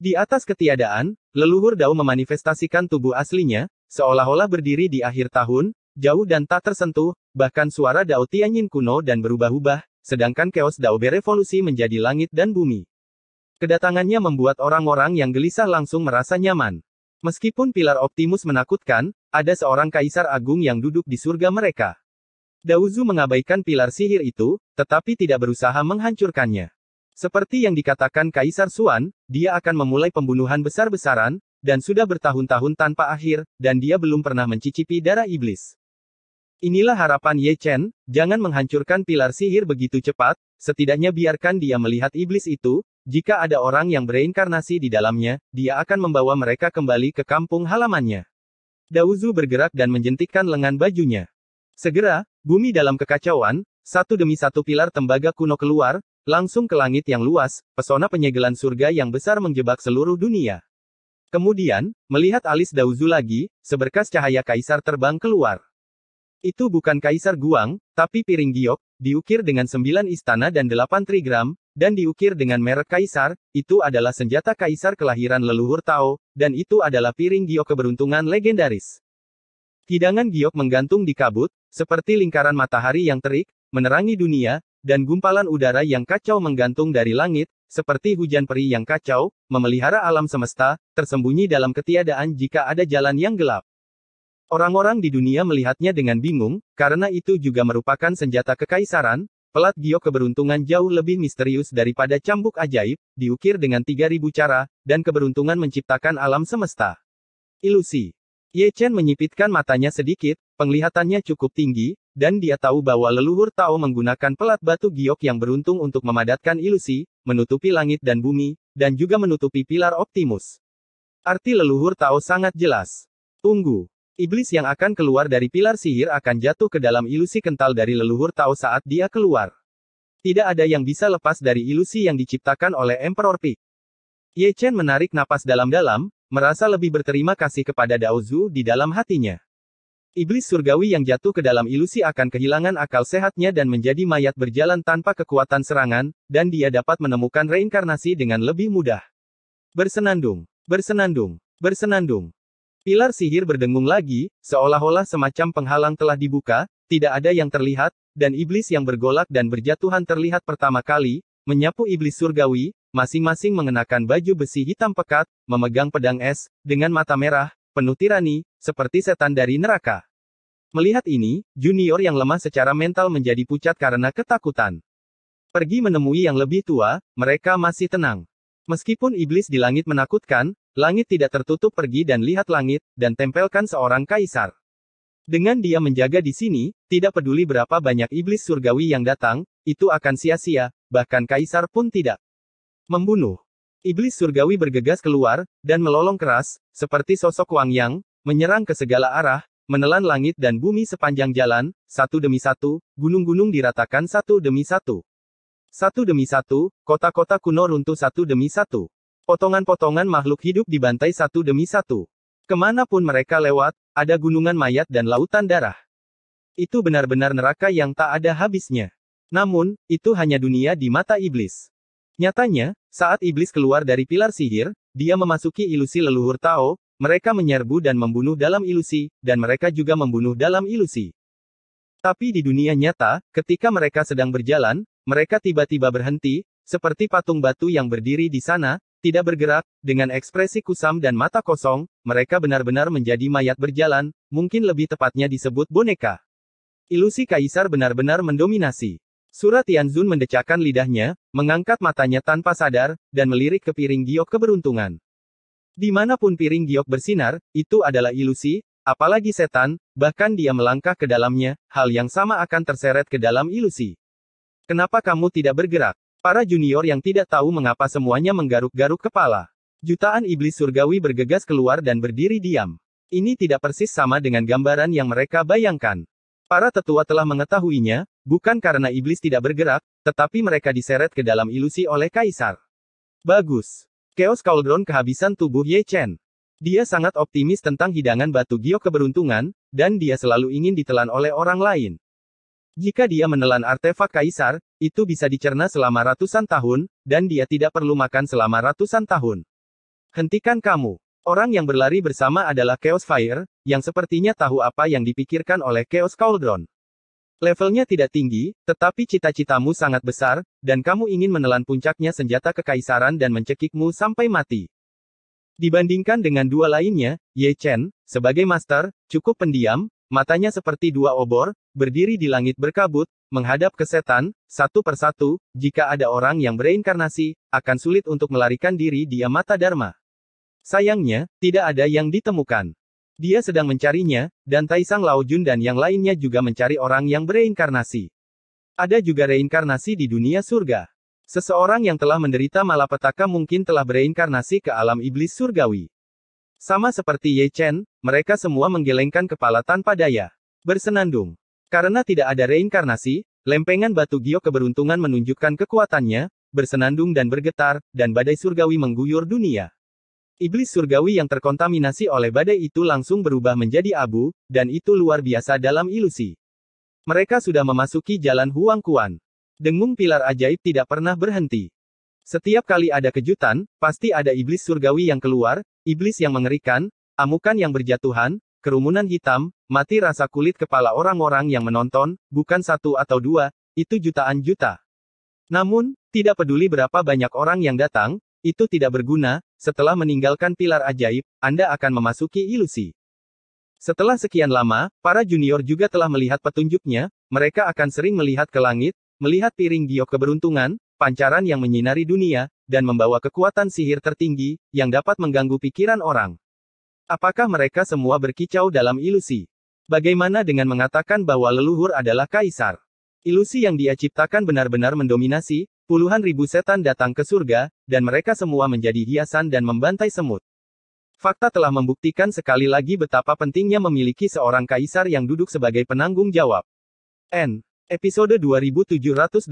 Di atas ketiadaan, Leluhur Dao memanifestasikan tubuh aslinya, seolah-olah berdiri di akhir tahun, jauh dan tak tersentuh, bahkan suara Dao Tianyin kuno dan berubah-ubah, sedangkan keos Dao berevolusi menjadi langit dan bumi. Kedatangannya membuat orang-orang yang gelisah langsung merasa nyaman. Meskipun pilar Optimus menakutkan, ada seorang kaisar agung yang duduk di surga mereka. Dauzu mengabaikan pilar sihir itu, tetapi tidak berusaha menghancurkannya. Seperti yang dikatakan Kaisar Suan, dia akan memulai pembunuhan besar-besaran, dan sudah bertahun-tahun tanpa akhir, dan dia belum pernah mencicipi darah iblis. Inilah harapan Ye Chen, jangan menghancurkan pilar sihir begitu cepat, setidaknya biarkan dia melihat iblis itu, jika ada orang yang bereinkarnasi di dalamnya, dia akan membawa mereka kembali ke kampung halamannya. Dauzu bergerak dan menjentikkan lengan bajunya. Segera, bumi dalam kekacauan, satu demi satu pilar tembaga kuno keluar, Langsung ke langit yang luas, pesona penyegelan surga yang besar menjebak seluruh dunia. Kemudian, melihat alis Dauzu lagi, seberkas cahaya kaisar terbang keluar. Itu bukan kaisar Guang, tapi piring giok, diukir dengan sembilan istana dan delapan trigram, dan diukir dengan merek kaisar, itu adalah senjata kaisar kelahiran leluhur Tao, dan itu adalah piring giok keberuntungan legendaris. Hidangan giok menggantung di kabut, seperti lingkaran matahari yang terik, menerangi dunia, dan gumpalan udara yang kacau menggantung dari langit, seperti hujan peri yang kacau, memelihara alam semesta, tersembunyi dalam ketiadaan jika ada jalan yang gelap. Orang-orang di dunia melihatnya dengan bingung, karena itu juga merupakan senjata kekaisaran, pelat giok keberuntungan jauh lebih misterius daripada cambuk ajaib, diukir dengan 3000 cara, dan keberuntungan menciptakan alam semesta. Ilusi. Ye Chen menyipitkan matanya sedikit, penglihatannya cukup tinggi, dan dia tahu bahwa leluhur Tao menggunakan pelat batu giok yang beruntung untuk memadatkan ilusi, menutupi langit dan bumi, dan juga menutupi pilar Optimus. Arti leluhur Tao sangat jelas. Tunggu. Iblis yang akan keluar dari pilar sihir akan jatuh ke dalam ilusi kental dari leluhur Tao saat dia keluar. Tidak ada yang bisa lepas dari ilusi yang diciptakan oleh Emperor Pig. Ye Chen menarik napas dalam-dalam, merasa lebih berterima kasih kepada Dao Zhu di dalam hatinya. Iblis surgawi yang jatuh ke dalam ilusi akan kehilangan akal sehatnya dan menjadi mayat berjalan tanpa kekuatan serangan, dan dia dapat menemukan reinkarnasi dengan lebih mudah. Bersenandung, bersenandung, bersenandung. Pilar sihir berdengung lagi, seolah-olah semacam penghalang telah dibuka, tidak ada yang terlihat, dan iblis yang bergolak dan berjatuhan terlihat pertama kali, menyapu iblis surgawi, masing-masing mengenakan baju besi hitam pekat, memegang pedang es, dengan mata merah, penuh tirani, seperti setan dari neraka. Melihat ini, junior yang lemah secara mental menjadi pucat karena ketakutan. Pergi menemui yang lebih tua, mereka masih tenang. Meskipun iblis di langit menakutkan, langit tidak tertutup pergi dan lihat langit, dan tempelkan seorang kaisar. Dengan dia menjaga di sini, tidak peduli berapa banyak iblis surgawi yang datang, itu akan sia-sia, bahkan kaisar pun tidak. Membunuh. Iblis surgawi bergegas keluar, dan melolong keras, seperti sosok Wang Yang, menyerang ke segala arah, menelan langit dan bumi sepanjang jalan, satu demi satu, gunung-gunung diratakan satu demi satu. Satu demi satu, kota-kota kuno runtuh satu demi satu. Potongan-potongan makhluk hidup dibantai satu demi satu. Kemanapun mereka lewat, ada gunungan mayat dan lautan darah. Itu benar-benar neraka yang tak ada habisnya. Namun, itu hanya dunia di mata iblis. Nyatanya, saat iblis keluar dari pilar sihir, dia memasuki ilusi leluhur Tao, mereka menyerbu dan membunuh dalam ilusi, dan mereka juga membunuh dalam ilusi. Tapi di dunia nyata, ketika mereka sedang berjalan, mereka tiba-tiba berhenti, seperti patung batu yang berdiri di sana, tidak bergerak, dengan ekspresi kusam dan mata kosong, mereka benar-benar menjadi mayat berjalan, mungkin lebih tepatnya disebut boneka. Ilusi kaisar benar-benar mendominasi. Surat Tianzun mendecakkan lidahnya, mengangkat matanya tanpa sadar, dan melirik ke piring giok keberuntungan. Dimanapun piring giok bersinar, itu adalah ilusi, apalagi setan, bahkan dia melangkah ke dalamnya, hal yang sama akan terseret ke dalam ilusi. Kenapa kamu tidak bergerak? Para junior yang tidak tahu mengapa semuanya menggaruk-garuk kepala. Jutaan iblis surgawi bergegas keluar dan berdiri diam. Ini tidak persis sama dengan gambaran yang mereka bayangkan. Para tetua telah mengetahuinya, bukan karena iblis tidak bergerak, tetapi mereka diseret ke dalam ilusi oleh kaisar. Bagus. Chaos Cauldron kehabisan tubuh Ye Chen. Dia sangat optimis tentang hidangan batu giok keberuntungan, dan dia selalu ingin ditelan oleh orang lain. Jika dia menelan artefak kaisar, itu bisa dicerna selama ratusan tahun, dan dia tidak perlu makan selama ratusan tahun. Hentikan kamu. Orang yang berlari bersama adalah Chaos Fire, yang sepertinya tahu apa yang dipikirkan oleh Chaos Cauldron. Levelnya tidak tinggi, tetapi cita-citamu sangat besar, dan kamu ingin menelan puncaknya senjata kekaisaran dan mencekikmu sampai mati. Dibandingkan dengan dua lainnya, Ye Chen, sebagai master, cukup pendiam, matanya seperti dua obor, berdiri di langit berkabut, menghadap ke setan, satu persatu, jika ada orang yang bereinkarnasi, akan sulit untuk melarikan diri dia mata Dharma. Sayangnya, tidak ada yang ditemukan. Dia sedang mencarinya, dan Taisang Laojun dan yang lainnya juga mencari orang yang bereinkarnasi. Ada juga reinkarnasi di dunia surga. Seseorang yang telah menderita malapetaka mungkin telah bereinkarnasi ke alam iblis surgawi. Sama seperti Ye Chen, mereka semua menggelengkan kepala tanpa daya. Bersenandung. Karena tidak ada reinkarnasi, lempengan batu giok keberuntungan menunjukkan kekuatannya, bersenandung dan bergetar, dan badai surgawi mengguyur dunia. Iblis surgawi yang terkontaminasi oleh badai itu langsung berubah menjadi abu, dan itu luar biasa dalam ilusi. Mereka sudah memasuki jalan Huang Kuan. Dengung pilar ajaib tidak pernah berhenti. Setiap kali ada kejutan, pasti ada iblis surgawi yang keluar, iblis yang mengerikan, amukan yang berjatuhan, kerumunan hitam, mati rasa kulit kepala orang-orang yang menonton, bukan satu atau dua, itu jutaan juta. Namun, tidak peduli berapa banyak orang yang datang, itu tidak berguna, setelah meninggalkan pilar ajaib, Anda akan memasuki ilusi. Setelah sekian lama, para junior juga telah melihat petunjuknya, mereka akan sering melihat ke langit, melihat piring giok keberuntungan, pancaran yang menyinari dunia, dan membawa kekuatan sihir tertinggi, yang dapat mengganggu pikiran orang. Apakah mereka semua berkicau dalam ilusi? Bagaimana dengan mengatakan bahwa leluhur adalah kaisar? Ilusi yang dia ciptakan benar-benar mendominasi, Puluhan ribu setan datang ke surga, dan mereka semua menjadi hiasan dan membantai semut. Fakta telah membuktikan sekali lagi betapa pentingnya memiliki seorang kaisar yang duduk sebagai penanggung jawab. N. Episode 2789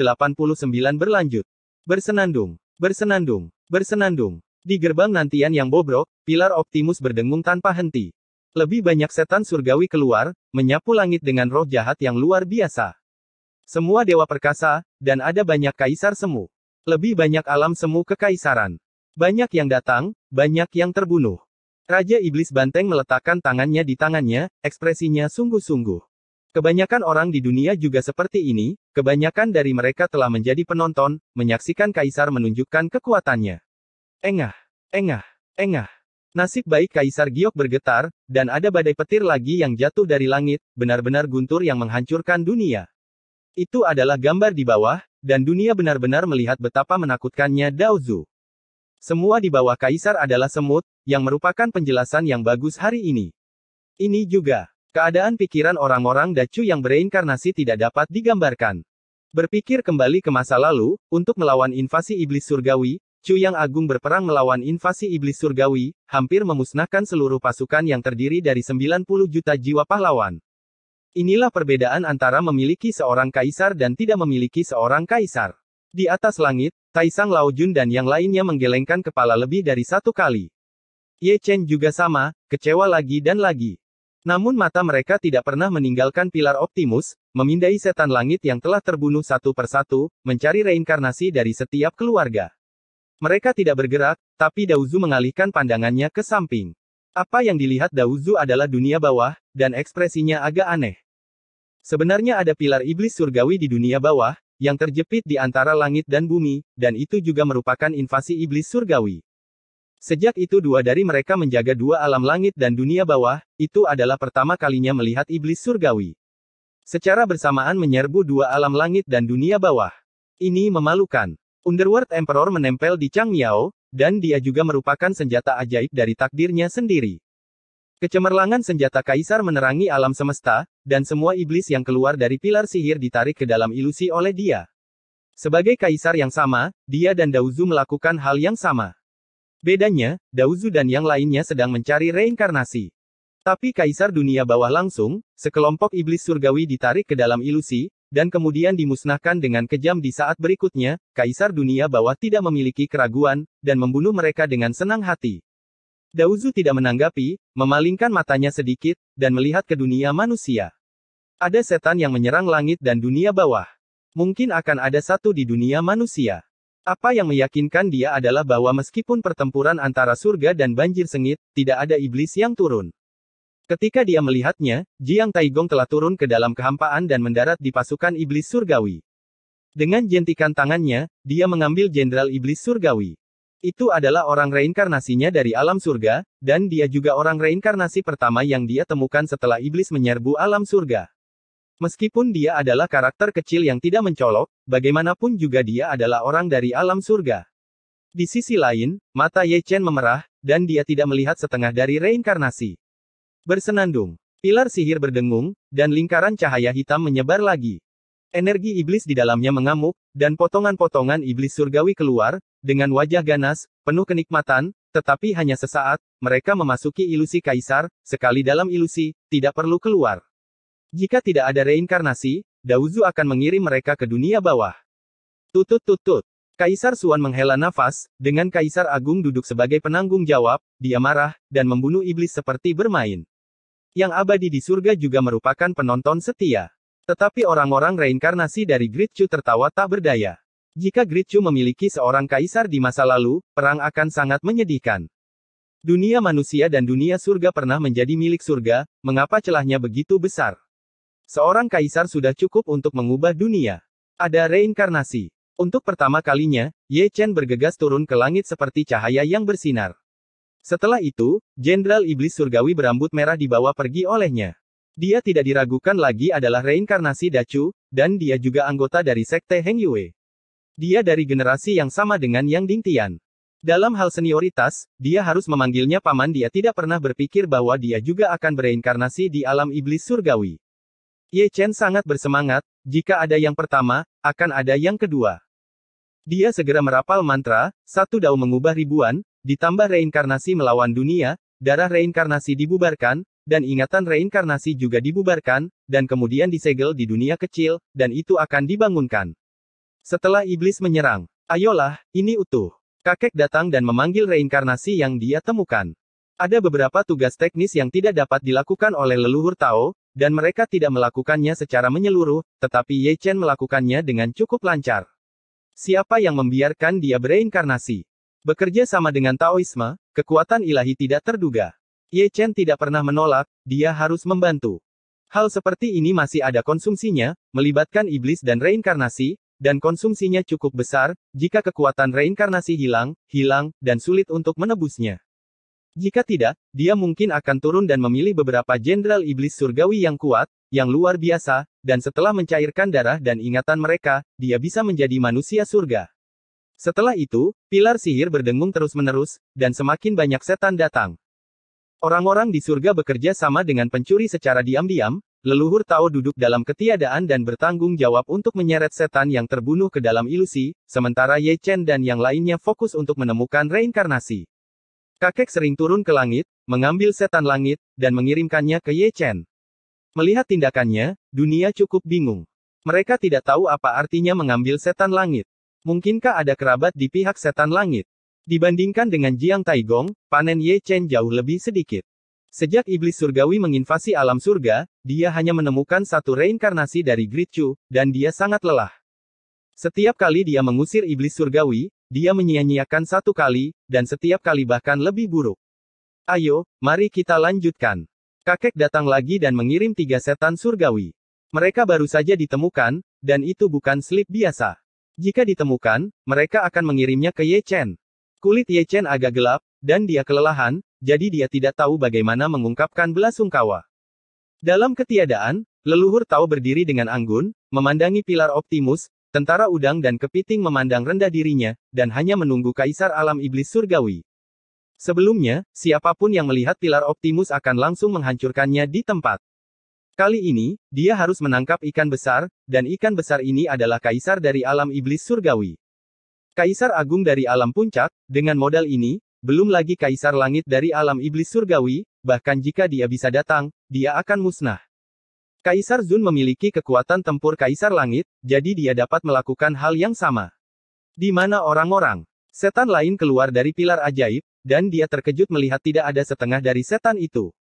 berlanjut. Bersenandung, bersenandung, bersenandung. Di gerbang nantian yang bobrok, pilar Optimus berdengung tanpa henti. Lebih banyak setan surgawi keluar, menyapu langit dengan roh jahat yang luar biasa. Semua dewa perkasa, dan ada banyak kaisar semu. Lebih banyak alam semu kekaisaran. Banyak yang datang, banyak yang terbunuh. Raja Iblis Banteng meletakkan tangannya di tangannya, ekspresinya sungguh-sungguh. Kebanyakan orang di dunia juga seperti ini, kebanyakan dari mereka telah menjadi penonton, menyaksikan kaisar menunjukkan kekuatannya. Engah, engah, engah. Nasib baik Kaisar Giok bergetar, dan ada badai petir lagi yang jatuh dari langit, benar-benar guntur yang menghancurkan dunia. Itu adalah gambar di bawah, dan dunia benar-benar melihat betapa menakutkannya Dao Zu. Semua di bawah kaisar adalah semut, yang merupakan penjelasan yang bagus hari ini. Ini juga, keadaan pikiran orang-orang Dacu yang bereinkarnasi tidak dapat digambarkan. Berpikir kembali ke masa lalu, untuk melawan invasi iblis surgawi, Chu Yang Agung berperang melawan invasi iblis surgawi, hampir memusnahkan seluruh pasukan yang terdiri dari 90 juta jiwa pahlawan. Inilah perbedaan antara memiliki seorang kaisar dan tidak memiliki seorang kaisar. Di atas langit, Taisang Jun dan yang lainnya menggelengkan kepala lebih dari satu kali. Ye Chen juga sama, kecewa lagi dan lagi. Namun mata mereka tidak pernah meninggalkan pilar Optimus, memindai setan langit yang telah terbunuh satu persatu, mencari reinkarnasi dari setiap keluarga. Mereka tidak bergerak, tapi Dauzu mengalihkan pandangannya ke samping. Apa yang dilihat Dauzu adalah dunia bawah, dan ekspresinya agak aneh. Sebenarnya ada pilar iblis surgawi di dunia bawah, yang terjepit di antara langit dan bumi, dan itu juga merupakan invasi iblis surgawi. Sejak itu dua dari mereka menjaga dua alam langit dan dunia bawah, itu adalah pertama kalinya melihat iblis surgawi. Secara bersamaan menyerbu dua alam langit dan dunia bawah. Ini memalukan. Underworld Emperor menempel di Chang Miao, dan dia juga merupakan senjata ajaib dari takdirnya sendiri. Kecemerlangan senjata kaisar menerangi alam semesta, dan semua iblis yang keluar dari pilar sihir ditarik ke dalam ilusi oleh dia. Sebagai kaisar yang sama, dia dan Dauzu melakukan hal yang sama. Bedanya, Dauzu dan yang lainnya sedang mencari reinkarnasi. Tapi kaisar dunia bawah langsung, sekelompok iblis surgawi ditarik ke dalam ilusi, dan kemudian dimusnahkan dengan kejam di saat berikutnya, kaisar dunia bawah tidak memiliki keraguan, dan membunuh mereka dengan senang hati. Dauzu tidak menanggapi, memalingkan matanya sedikit, dan melihat ke dunia manusia. Ada setan yang menyerang langit dan dunia bawah. Mungkin akan ada satu di dunia manusia. Apa yang meyakinkan dia adalah bahwa meskipun pertempuran antara surga dan banjir sengit, tidak ada iblis yang turun. Ketika dia melihatnya, Jiang Taigong telah turun ke dalam kehampaan dan mendarat di pasukan iblis surgawi. Dengan jentikan tangannya, dia mengambil jenderal iblis surgawi. Itu adalah orang reinkarnasinya dari alam surga, dan dia juga orang reinkarnasi pertama yang dia temukan setelah iblis menyerbu alam surga. Meskipun dia adalah karakter kecil yang tidak mencolok, bagaimanapun juga dia adalah orang dari alam surga. Di sisi lain, mata Ye Chen memerah, dan dia tidak melihat setengah dari reinkarnasi. Bersenandung, pilar sihir berdengung, dan lingkaran cahaya hitam menyebar lagi. Energi iblis di dalamnya mengamuk, dan potongan-potongan iblis surgawi keluar, dengan wajah ganas, penuh kenikmatan, tetapi hanya sesaat, mereka memasuki ilusi kaisar, sekali dalam ilusi, tidak perlu keluar. Jika tidak ada reinkarnasi, Dauzu akan mengirim mereka ke dunia bawah. Tutut-tutut. Kaisar Suan menghela nafas, dengan Kaisar Agung duduk sebagai penanggung jawab, dia marah, dan membunuh iblis seperti bermain. Yang abadi di surga juga merupakan penonton setia. Tetapi orang-orang reinkarnasi dari Gritchu tertawa tak berdaya. Jika Gritchu memiliki seorang kaisar di masa lalu, perang akan sangat menyedihkan. Dunia manusia dan dunia surga pernah menjadi milik surga, mengapa celahnya begitu besar? Seorang kaisar sudah cukup untuk mengubah dunia. Ada reinkarnasi. Untuk pertama kalinya, Ye Chen bergegas turun ke langit seperti cahaya yang bersinar. Setelah itu, Jenderal Iblis Surgawi berambut merah dibawa pergi olehnya. Dia tidak diragukan lagi adalah reinkarnasi Dacu, dan dia juga anggota dari Sekte Heng Yue. Dia dari generasi yang sama dengan Yang Dingtian. Dalam hal senioritas, dia harus memanggilnya paman dia tidak pernah berpikir bahwa dia juga akan bereinkarnasi di alam iblis surgawi. Ye Chen sangat bersemangat, jika ada yang pertama, akan ada yang kedua. Dia segera merapal mantra, satu dao mengubah ribuan, ditambah reinkarnasi melawan dunia, darah reinkarnasi dibubarkan, dan ingatan reinkarnasi juga dibubarkan, dan kemudian disegel di dunia kecil, dan itu akan dibangunkan. Setelah iblis menyerang, ayolah, ini utuh. Kakek datang dan memanggil reinkarnasi yang dia temukan. Ada beberapa tugas teknis yang tidak dapat dilakukan oleh leluhur Tao, dan mereka tidak melakukannya secara menyeluruh, tetapi Ye Chen melakukannya dengan cukup lancar. Siapa yang membiarkan dia bereinkarnasi? Bekerja sama dengan Taoisme, kekuatan ilahi tidak terduga. Ye Chen tidak pernah menolak, dia harus membantu. Hal seperti ini masih ada konsumsinya, melibatkan iblis dan reinkarnasi, dan konsumsinya cukup besar, jika kekuatan reinkarnasi hilang, hilang, dan sulit untuk menebusnya. Jika tidak, dia mungkin akan turun dan memilih beberapa jenderal iblis surgawi yang kuat, yang luar biasa, dan setelah mencairkan darah dan ingatan mereka, dia bisa menjadi manusia surga. Setelah itu, pilar sihir berdengung terus-menerus, dan semakin banyak setan datang. Orang-orang di surga bekerja sama dengan pencuri secara diam-diam, leluhur Tao duduk dalam ketiadaan dan bertanggung jawab untuk menyeret setan yang terbunuh ke dalam ilusi, sementara Ye Chen dan yang lainnya fokus untuk menemukan reinkarnasi. Kakek sering turun ke langit, mengambil setan langit, dan mengirimkannya ke Ye Chen. Melihat tindakannya, dunia cukup bingung. Mereka tidak tahu apa artinya mengambil setan langit. Mungkinkah ada kerabat di pihak setan langit? Dibandingkan dengan Jiang Taigong, panen Ye Chen jauh lebih sedikit. Sejak iblis surgawi menginvasi alam surga, dia hanya menemukan satu reinkarnasi dari Gritchu, dan dia sangat lelah. Setiap kali dia mengusir iblis surgawi, dia menyia-nyiakan satu kali, dan setiap kali bahkan lebih buruk. Ayo, mari kita lanjutkan. Kakek datang lagi dan mengirim tiga setan surgawi. Mereka baru saja ditemukan, dan itu bukan slip biasa. Jika ditemukan, mereka akan mengirimnya ke Ye Chen. Kulit Ye Chen agak gelap, dan dia kelelahan, jadi dia tidak tahu bagaimana mengungkapkan belasungkawa. Dalam ketiadaan, leluhur Tao berdiri dengan anggun, memandangi pilar Optimus, tentara udang dan kepiting memandang rendah dirinya, dan hanya menunggu kaisar alam iblis surgawi. Sebelumnya, siapapun yang melihat pilar Optimus akan langsung menghancurkannya di tempat. Kali ini, dia harus menangkap ikan besar, dan ikan besar ini adalah kaisar dari alam iblis surgawi. Kaisar Agung dari alam puncak, dengan modal ini, belum lagi Kaisar Langit dari alam iblis surgawi, bahkan jika dia bisa datang, dia akan musnah. Kaisar Zun memiliki kekuatan tempur Kaisar Langit, jadi dia dapat melakukan hal yang sama. Di mana orang-orang, setan lain keluar dari pilar ajaib, dan dia terkejut melihat tidak ada setengah dari setan itu.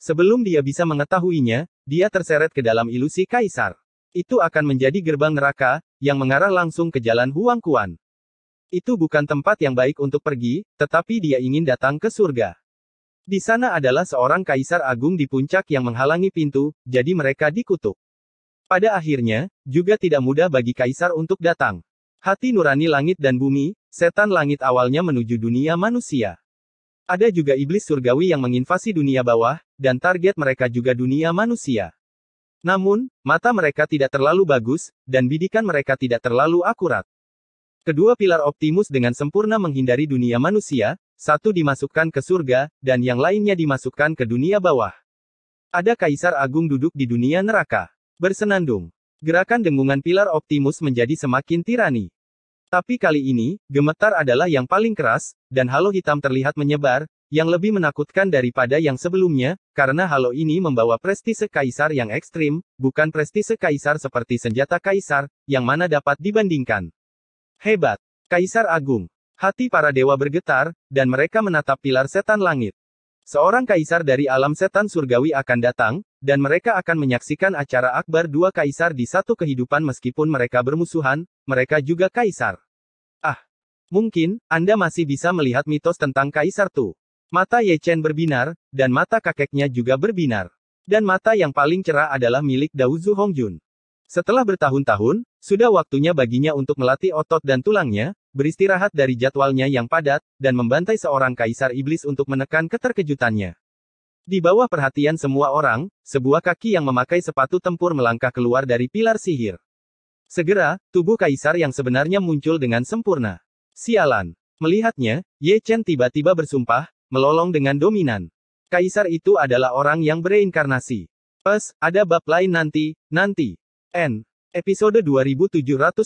Sebelum dia bisa mengetahuinya, dia terseret ke dalam ilusi kaisar. Itu akan menjadi gerbang neraka, yang mengarah langsung ke jalan Huang Kuan. Itu bukan tempat yang baik untuk pergi, tetapi dia ingin datang ke surga. Di sana adalah seorang kaisar agung di puncak yang menghalangi pintu, jadi mereka dikutuk. Pada akhirnya, juga tidak mudah bagi kaisar untuk datang. Hati nurani langit dan bumi, setan langit awalnya menuju dunia manusia. Ada juga iblis surgawi yang menginvasi dunia bawah, dan target mereka juga dunia manusia. Namun, mata mereka tidak terlalu bagus, dan bidikan mereka tidak terlalu akurat. Kedua pilar Optimus dengan sempurna menghindari dunia manusia, satu dimasukkan ke surga, dan yang lainnya dimasukkan ke dunia bawah. Ada Kaisar Agung duduk di dunia neraka. Bersenandung. Gerakan dengungan pilar Optimus menjadi semakin tirani. Tapi kali ini, gemetar adalah yang paling keras, dan halo hitam terlihat menyebar, yang lebih menakutkan daripada yang sebelumnya, karena halo ini membawa prestise kaisar yang ekstrim, bukan prestise kaisar seperti senjata kaisar, yang mana dapat dibandingkan. Hebat! Kaisar Agung. Hati para dewa bergetar, dan mereka menatap pilar setan langit. Seorang kaisar dari alam setan surgawi akan datang, dan mereka akan menyaksikan acara akbar dua kaisar di satu kehidupan meskipun mereka bermusuhan, mereka juga kaisar. Ah! Mungkin, Anda masih bisa melihat mitos tentang kaisar Tu. Mata Ye Chen berbinar, dan mata kakeknya juga berbinar. Dan mata yang paling cerah adalah milik Dao Zhu Hongjun. Setelah bertahun-tahun, sudah waktunya baginya untuk melatih otot dan tulangnya, beristirahat dari jadwalnya yang padat, dan membantai seorang kaisar iblis untuk menekan keterkejutannya. Di bawah perhatian semua orang, sebuah kaki yang memakai sepatu tempur melangkah keluar dari pilar sihir. Segera, tubuh kaisar yang sebenarnya muncul dengan sempurna. Sialan. Melihatnya, Ye Chen tiba-tiba bersumpah, melolong dengan dominan. Kaisar itu adalah orang yang bereinkarnasi. Pes, ada bab lain nanti, nanti. N. Episode 2790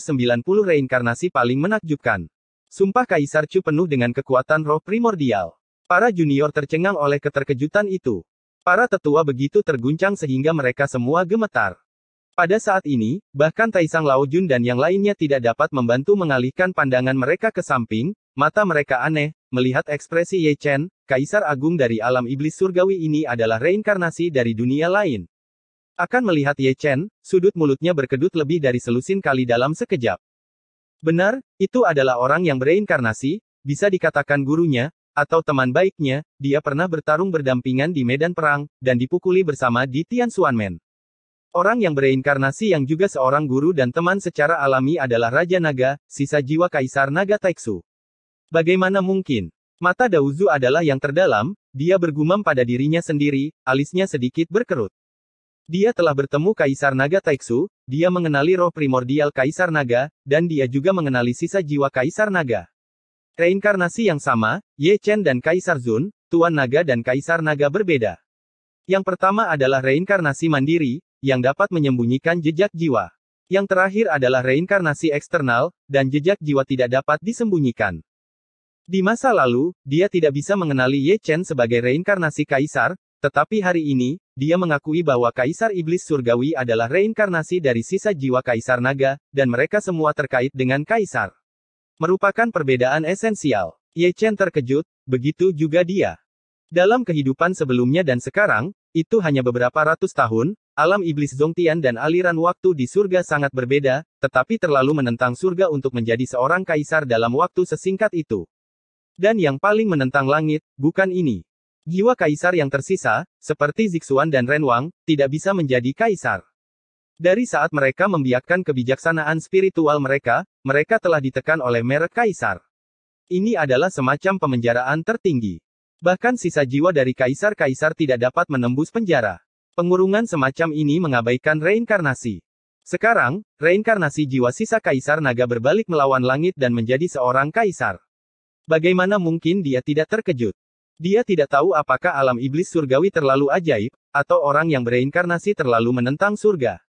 Reinkarnasi paling menakjubkan. Sumpah Kaisar Chu penuh dengan kekuatan roh primordial. Para junior tercengang oleh keterkejutan itu. Para tetua begitu terguncang sehingga mereka semua gemetar. Pada saat ini, bahkan Taisang Laojun dan yang lainnya tidak dapat membantu mengalihkan pandangan mereka ke samping, mata mereka aneh, melihat ekspresi Ye Chen, Kaisar Agung dari alam iblis surgawi ini adalah reinkarnasi dari dunia lain. Akan melihat Ye Chen, sudut mulutnya berkedut lebih dari selusin kali dalam sekejap. Benar, itu adalah orang yang bereinkarnasi, bisa dikatakan gurunya, atau teman baiknya, dia pernah bertarung berdampingan di medan perang, dan dipukuli bersama di Tian Xuanmen. Orang yang bereinkarnasi yang juga seorang guru dan teman secara alami adalah Raja Naga, sisa jiwa Kaisar Naga Taiksu. Bagaimana mungkin? Mata Dauzu adalah yang terdalam, dia bergumam pada dirinya sendiri, alisnya sedikit berkerut. Dia telah bertemu Kaisar Naga Taiksu, dia mengenali roh primordial Kaisar Naga, dan dia juga mengenali sisa jiwa Kaisar Naga. Reinkarnasi yang sama, Ye Chen dan Kaisar Zun, Tuan Naga dan Kaisar Naga berbeda. Yang pertama adalah reinkarnasi mandiri, yang dapat menyembunyikan jejak jiwa. Yang terakhir adalah reinkarnasi eksternal, dan jejak jiwa tidak dapat disembunyikan. Di masa lalu, dia tidak bisa mengenali Ye Chen sebagai reinkarnasi kaisar, tetapi hari ini, dia mengakui bahwa Kaisar Iblis Surgawi adalah reinkarnasi dari sisa jiwa Kaisar Naga, dan mereka semua terkait dengan Kaisar. Merupakan perbedaan esensial. Ye Chen terkejut, begitu juga dia. Dalam kehidupan sebelumnya dan sekarang, itu hanya beberapa ratus tahun, alam iblis Zongtian dan aliran waktu di surga sangat berbeda, tetapi terlalu menentang surga untuk menjadi seorang kaisar dalam waktu sesingkat itu. Dan yang paling menentang langit, bukan ini. Jiwa kaisar yang tersisa, seperti Zixuan dan Renwang, tidak bisa menjadi kaisar. Dari saat mereka membiarkan kebijaksanaan spiritual mereka, mereka telah ditekan oleh merek kaisar. Ini adalah semacam pemenjaraan tertinggi. Bahkan sisa jiwa dari kaisar-kaisar tidak dapat menembus penjara. Pengurungan semacam ini mengabaikan reinkarnasi. Sekarang, reinkarnasi jiwa sisa kaisar naga berbalik melawan langit dan menjadi seorang kaisar. Bagaimana mungkin dia tidak terkejut? Dia tidak tahu apakah alam iblis surgawi terlalu ajaib, atau orang yang bereinkarnasi terlalu menentang surga.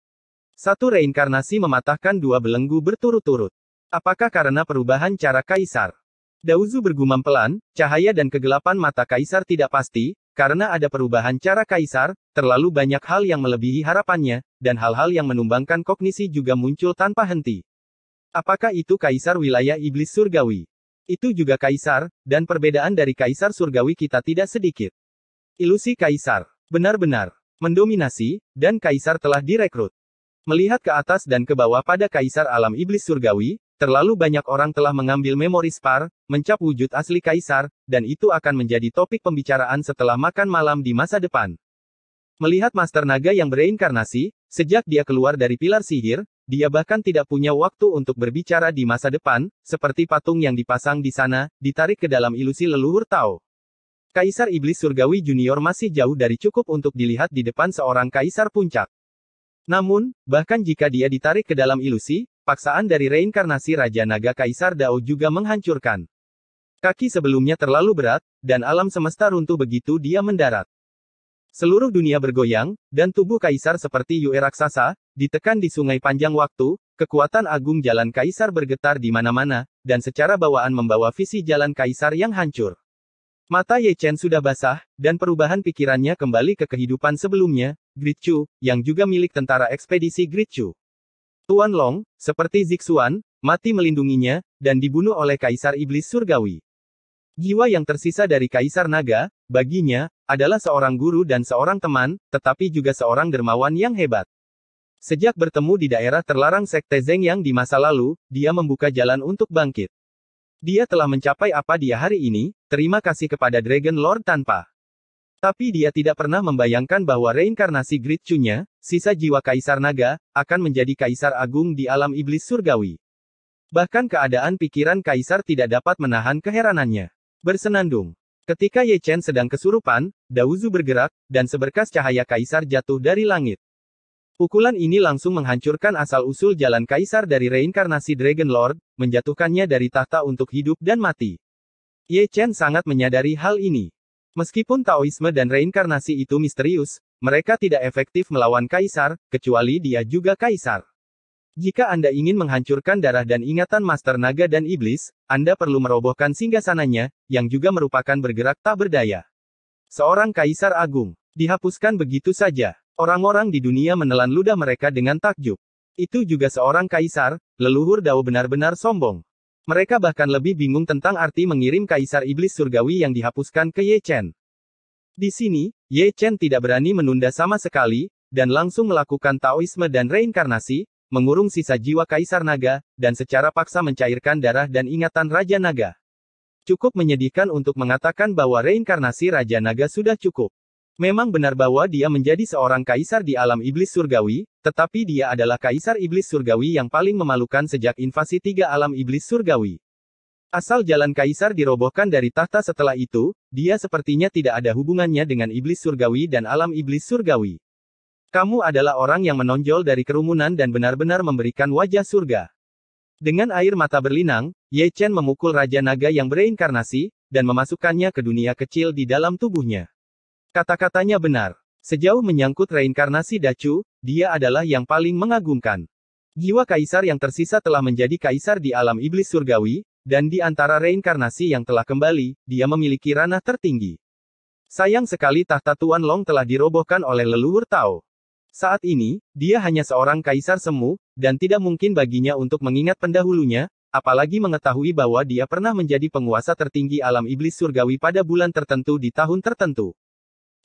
Satu reinkarnasi mematahkan dua belenggu berturut-turut. Apakah karena perubahan cara kaisar? Dauzu bergumam pelan, cahaya dan kegelapan mata kaisar tidak pasti, karena ada perubahan cara kaisar, terlalu banyak hal yang melebihi harapannya, dan hal-hal yang menumbangkan kognisi juga muncul tanpa henti. Apakah itu kaisar wilayah iblis surgawi? Itu juga kaisar, dan perbedaan dari kaisar surgawi kita tidak sedikit. Ilusi kaisar benar-benar mendominasi, dan kaisar telah direkrut. Melihat ke atas dan ke bawah pada kaisar alam iblis surgawi, terlalu banyak orang telah mengambil memori spar, mencap wujud asli kaisar, dan itu akan menjadi topik pembicaraan setelah makan malam di masa depan. Melihat Master Naga yang bereinkarnasi, sejak dia keluar dari pilar sihir, dia bahkan tidak punya waktu untuk berbicara di masa depan, seperti patung yang dipasang di sana, ditarik ke dalam ilusi leluhur Tao. Kaisar Iblis Surgawi Junior masih jauh dari cukup untuk dilihat di depan seorang kaisar puncak. Namun, bahkan jika dia ditarik ke dalam ilusi, paksaan dari reinkarnasi Raja Naga Kaisar Dao juga menghancurkan. Kaki sebelumnya terlalu berat, dan alam semesta runtuh begitu dia mendarat. Seluruh dunia bergoyang, dan tubuh kaisar seperti yue raksasa, ditekan di sungai panjang waktu, kekuatan agung jalan kaisar bergetar di mana-mana, dan secara bawaan membawa visi jalan kaisar yang hancur. Mata Ye Chen sudah basah, dan perubahan pikirannya kembali ke kehidupan sebelumnya, Grit Chu, yang juga milik tentara ekspedisi Grit Chu. Tuan Long, seperti Zixuan, mati melindunginya, dan dibunuh oleh Kaisar Iblis Surgawi. Jiwa yang tersisa dari Kaisar Naga, Baginya, adalah seorang guru dan seorang teman, tetapi juga seorang dermawan yang hebat. Sejak bertemu di daerah terlarang Sekte Zeng yang di masa lalu, dia membuka jalan untuk bangkit. Dia telah mencapai apa dia hari ini, terima kasih kepada Dragon Lord tanpa. Tapi dia tidak pernah membayangkan bahwa reinkarnasi Great Chunya, sisa jiwa Kaisar Naga, akan menjadi Kaisar Agung di alam iblis surgawi. Bahkan keadaan pikiran Kaisar tidak dapat menahan keheranannya. Bersenandung, Ketika Ye Chen sedang kesurupan, Dauzu bergerak, dan seberkas cahaya kaisar jatuh dari langit. Pukulan ini langsung menghancurkan asal-usul jalan kaisar dari reinkarnasi Dragon Lord, menjatuhkannya dari tahta untuk hidup dan mati. Ye Chen sangat menyadari hal ini. Meskipun Taoisme dan reinkarnasi itu misterius, mereka tidak efektif melawan kaisar, kecuali dia juga kaisar. Jika Anda ingin menghancurkan darah dan ingatan Master Naga dan Iblis, Anda perlu merobohkan singgasananya, yang juga merupakan bergerak tak berdaya. Seorang kaisar agung dihapuskan begitu saja. Orang-orang di dunia menelan ludah mereka dengan takjub. Itu juga seorang kaisar, leluhur Dao benar-benar sombong. Mereka bahkan lebih bingung tentang arti mengirim kaisar iblis surgawi yang dihapuskan ke Ye Chen. Di sini, Ye Chen tidak berani menunda sama sekali, dan langsung melakukan Taoisme dan reinkarnasi, mengurung sisa jiwa Kaisar Naga, dan secara paksa mencairkan darah dan ingatan Raja Naga. Cukup menyedihkan untuk mengatakan bahwa reinkarnasi Raja Naga sudah cukup. Memang benar bahwa dia menjadi seorang kaisar di alam iblis surgawi, tetapi dia adalah kaisar iblis surgawi yang paling memalukan sejak invasi tiga alam iblis surgawi. Asal jalan kaisar dirobohkan dari tahta setelah itu, dia sepertinya tidak ada hubungannya dengan iblis surgawi dan alam iblis surgawi. Kamu adalah orang yang menonjol dari kerumunan dan benar-benar memberikan wajah surga. Dengan air mata berlinang, Ye Chen memukul Raja Naga yang bereinkarnasi, dan memasukkannya ke dunia kecil di dalam tubuhnya. Kata-katanya benar. Sejauh menyangkut reinkarnasi Dacu, dia adalah yang paling mengagumkan. Jiwa kaisar yang tersisa telah menjadi kaisar di alam iblis surgawi, dan di antara reinkarnasi yang telah kembali, dia memiliki ranah tertinggi. Sayang sekali tahta Tuan Long telah dirobohkan oleh leluhur Tao. Saat ini, dia hanya seorang kaisar semu, dan tidak mungkin baginya untuk mengingat pendahulunya, apalagi mengetahui bahwa dia pernah menjadi penguasa tertinggi alam iblis surgawi pada bulan tertentu di tahun tertentu.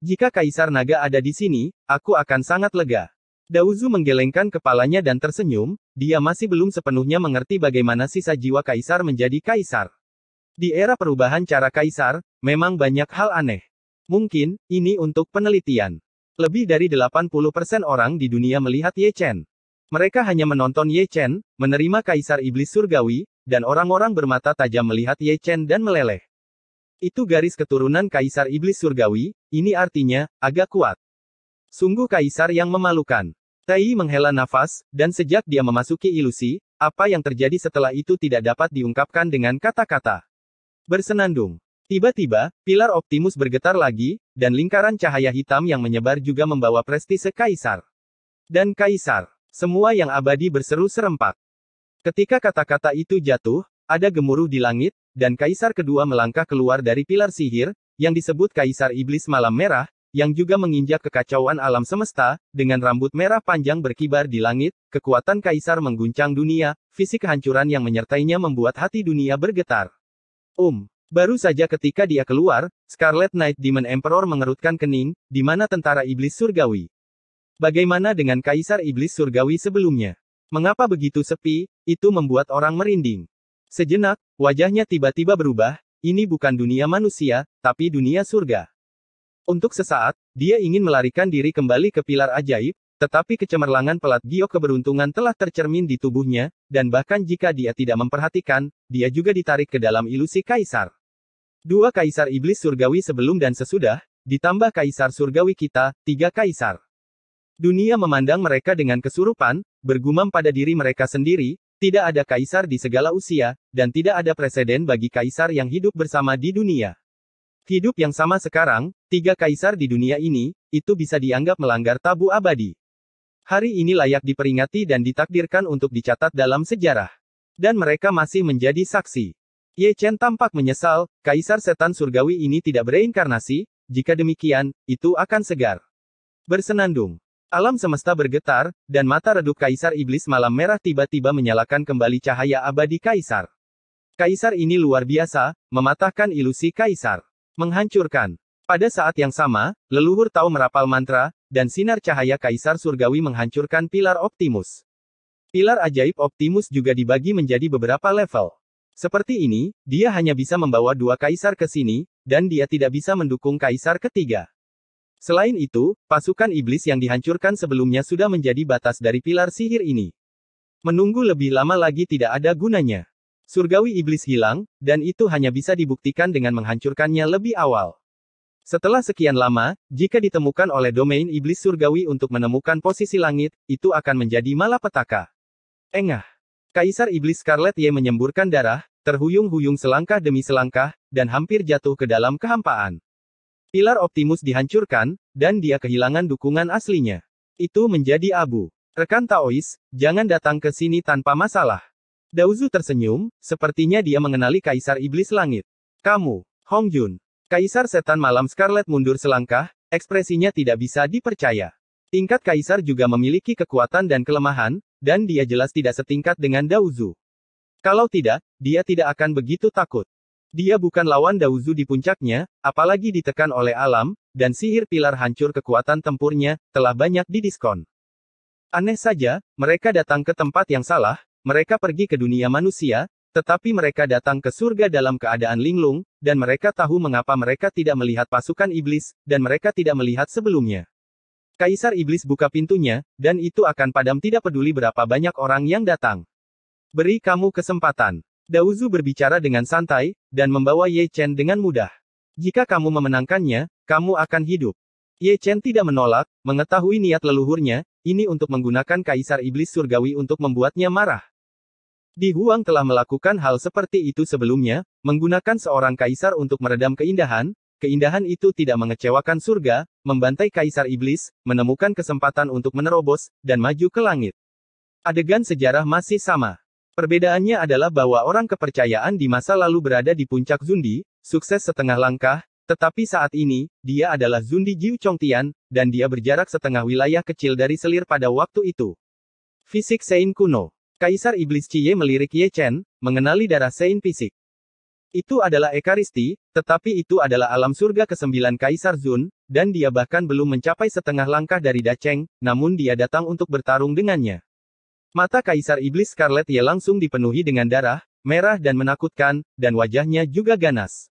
Jika kaisar naga ada di sini, aku akan sangat lega. Dauzu menggelengkan kepalanya dan tersenyum, dia masih belum sepenuhnya mengerti bagaimana sisa jiwa kaisar menjadi kaisar. Di era perubahan cara kaisar, memang banyak hal aneh. Mungkin, ini untuk penelitian. Lebih dari 80% orang di dunia melihat Ye Chen. Mereka hanya menonton Ye Chen, menerima kaisar iblis surgawi, dan orang-orang bermata tajam melihat Ye Chen dan meleleh. Itu garis keturunan kaisar iblis surgawi, ini artinya, agak kuat. Sungguh kaisar yang memalukan. Tai menghela nafas, dan sejak dia memasuki ilusi, apa yang terjadi setelah itu tidak dapat diungkapkan dengan kata-kata. Bersenandung. Tiba-tiba, pilar Optimus bergetar lagi, dan lingkaran cahaya hitam yang menyebar juga membawa prestise kaisar. Dan kaisar, semua yang abadi berseru serempak. Ketika kata-kata itu jatuh, ada gemuruh di langit, dan kaisar kedua melangkah keluar dari pilar sihir, yang disebut kaisar iblis malam merah, yang juga menginjak kekacauan alam semesta, dengan rambut merah panjang berkibar di langit, kekuatan kaisar mengguncang dunia, fisik kehancuran yang menyertainya membuat hati dunia bergetar. Um, Baru saja ketika dia keluar, Scarlet Knight Demon Emperor mengerutkan kening, di mana tentara iblis surgawi. Bagaimana dengan kaisar iblis surgawi sebelumnya? Mengapa begitu sepi, itu membuat orang merinding. Sejenak, wajahnya tiba-tiba berubah, ini bukan dunia manusia, tapi dunia surga. Untuk sesaat, dia ingin melarikan diri kembali ke pilar ajaib, tetapi kecemerlangan pelat giok keberuntungan telah tercermin di tubuhnya, dan bahkan jika dia tidak memperhatikan, dia juga ditarik ke dalam ilusi kaisar. Dua kaisar iblis surgawi sebelum dan sesudah, ditambah kaisar surgawi kita, tiga kaisar. Dunia memandang mereka dengan kesurupan, bergumam pada diri mereka sendiri, tidak ada kaisar di segala usia, dan tidak ada presiden bagi kaisar yang hidup bersama di dunia. Hidup yang sama sekarang, tiga kaisar di dunia ini, itu bisa dianggap melanggar tabu abadi. Hari ini layak diperingati dan ditakdirkan untuk dicatat dalam sejarah. Dan mereka masih menjadi saksi. Ye Chen tampak menyesal, kaisar setan surgawi ini tidak bereinkarnasi, jika demikian, itu akan segar. Bersenandung. Alam semesta bergetar, dan mata redup kaisar iblis malam merah tiba-tiba menyalakan kembali cahaya abadi kaisar. Kaisar ini luar biasa, mematahkan ilusi kaisar. Menghancurkan. Pada saat yang sama, leluhur tahu merapal mantra, dan sinar cahaya kaisar surgawi menghancurkan pilar Optimus. Pilar ajaib Optimus juga dibagi menjadi beberapa level. Seperti ini, dia hanya bisa membawa dua kaisar ke sini, dan dia tidak bisa mendukung kaisar ketiga. Selain itu, pasukan iblis yang dihancurkan sebelumnya sudah menjadi batas dari pilar sihir ini. Menunggu lebih lama lagi tidak ada gunanya. Surgawi iblis hilang, dan itu hanya bisa dibuktikan dengan menghancurkannya lebih awal. Setelah sekian lama, jika ditemukan oleh domain iblis surgawi untuk menemukan posisi langit, itu akan menjadi malapetaka. Engah. Kaisar Iblis Scarlet Ye menyemburkan darah, terhuyung-huyung selangkah demi selangkah, dan hampir jatuh ke dalam kehampaan. Pilar Optimus dihancurkan, dan dia kehilangan dukungan aslinya. Itu menjadi abu. Rekan Taois, jangan datang ke sini tanpa masalah. Dauzu tersenyum, sepertinya dia mengenali Kaisar Iblis Langit. Kamu, Hong Jun. Kaisar Setan Malam Scarlet mundur selangkah, ekspresinya tidak bisa dipercaya. Tingkat Kaisar juga memiliki kekuatan dan kelemahan, dan dia jelas tidak setingkat dengan Dauzu. Kalau tidak, dia tidak akan begitu takut. Dia bukan lawan Dauzu di puncaknya, apalagi ditekan oleh alam, dan sihir pilar hancur kekuatan tempurnya, telah banyak didiskon. Aneh saja, mereka datang ke tempat yang salah, mereka pergi ke dunia manusia, tetapi mereka datang ke surga dalam keadaan linglung, dan mereka tahu mengapa mereka tidak melihat pasukan iblis, dan mereka tidak melihat sebelumnya. Kaisar Iblis buka pintunya, dan itu akan padam tidak peduli berapa banyak orang yang datang. Beri kamu kesempatan. Dauzu berbicara dengan santai, dan membawa Ye Chen dengan mudah. Jika kamu memenangkannya, kamu akan hidup. Ye Chen tidak menolak, mengetahui niat leluhurnya, ini untuk menggunakan Kaisar Iblis Surgawi untuk membuatnya marah. Di Huang telah melakukan hal seperti itu sebelumnya, menggunakan seorang kaisar untuk meredam keindahan, Keindahan itu tidak mengecewakan surga, membantai kaisar iblis, menemukan kesempatan untuk menerobos, dan maju ke langit. Adegan sejarah masih sama. Perbedaannya adalah bahwa orang kepercayaan di masa lalu berada di puncak Zundi, sukses setengah langkah, tetapi saat ini, dia adalah Zundi Jiu Chongtian, dan dia berjarak setengah wilayah kecil dari selir pada waktu itu. Fisik Sein kuno. Kaisar Iblis Ciye melirik Ye Chen, mengenali darah Sein fisik. Itu adalah Ekaristi, tetapi itu adalah alam surga ke-9 Kaisar Zun, dan dia bahkan belum mencapai setengah langkah dari Daceng, namun dia datang untuk bertarung dengannya. Mata Kaisar Iblis Scarlet ia langsung dipenuhi dengan darah, merah dan menakutkan, dan wajahnya juga ganas.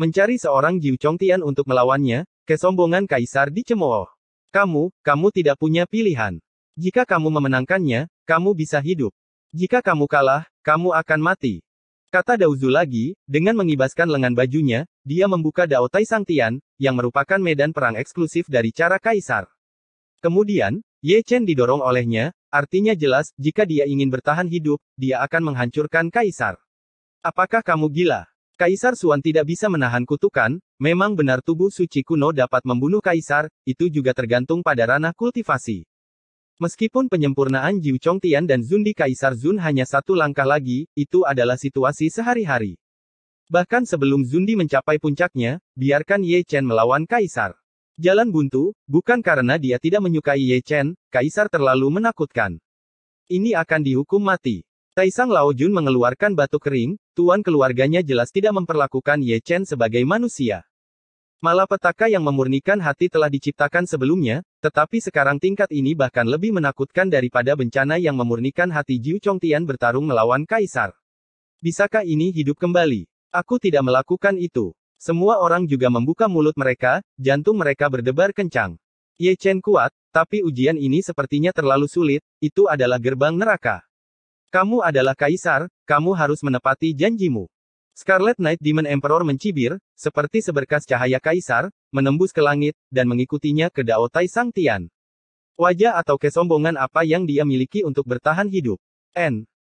Mencari seorang Jiu Tian untuk melawannya, kesombongan Kaisar dicemooh. Kamu, kamu tidak punya pilihan. Jika kamu memenangkannya, kamu bisa hidup. Jika kamu kalah, kamu akan mati. Kata Dauzu lagi, dengan mengibaskan lengan bajunya, dia membuka Sang Tian, yang merupakan medan perang eksklusif dari cara kaisar. Kemudian, Ye Chen didorong olehnya, artinya jelas, jika dia ingin bertahan hidup, dia akan menghancurkan kaisar. Apakah kamu gila? Kaisar Suan tidak bisa menahan kutukan, memang benar tubuh suci kuno dapat membunuh kaisar, itu juga tergantung pada ranah kultivasi. Meskipun penyempurnaan Jiu Chong Tian dan Zundi Kaisar Zun hanya satu langkah lagi, itu adalah situasi sehari-hari. Bahkan sebelum Zundi mencapai puncaknya, biarkan Ye Chen melawan Kaisar. Jalan buntu, bukan karena dia tidak menyukai Ye Chen, Kaisar terlalu menakutkan. Ini akan dihukum mati. Taisang Lao Jun mengeluarkan batu kering, tuan keluarganya jelas tidak memperlakukan Ye Chen sebagai manusia. Malapetaka yang memurnikan hati telah diciptakan sebelumnya, tetapi sekarang tingkat ini bahkan lebih menakutkan daripada bencana yang memurnikan hati Jiu Chongtian bertarung melawan Kaisar. Bisakah ini hidup kembali? Aku tidak melakukan itu. Semua orang juga membuka mulut mereka, jantung mereka berdebar kencang. Ye Chen kuat, tapi ujian ini sepertinya terlalu sulit, itu adalah gerbang neraka. Kamu adalah Kaisar, kamu harus menepati janjimu. Scarlet Knight Demon Emperor mencibir, seperti seberkas cahaya kaisar, menembus ke langit, dan mengikutinya ke Dao Daotai Sang Tian. Wajah atau kesombongan apa yang dia miliki untuk bertahan hidup? N.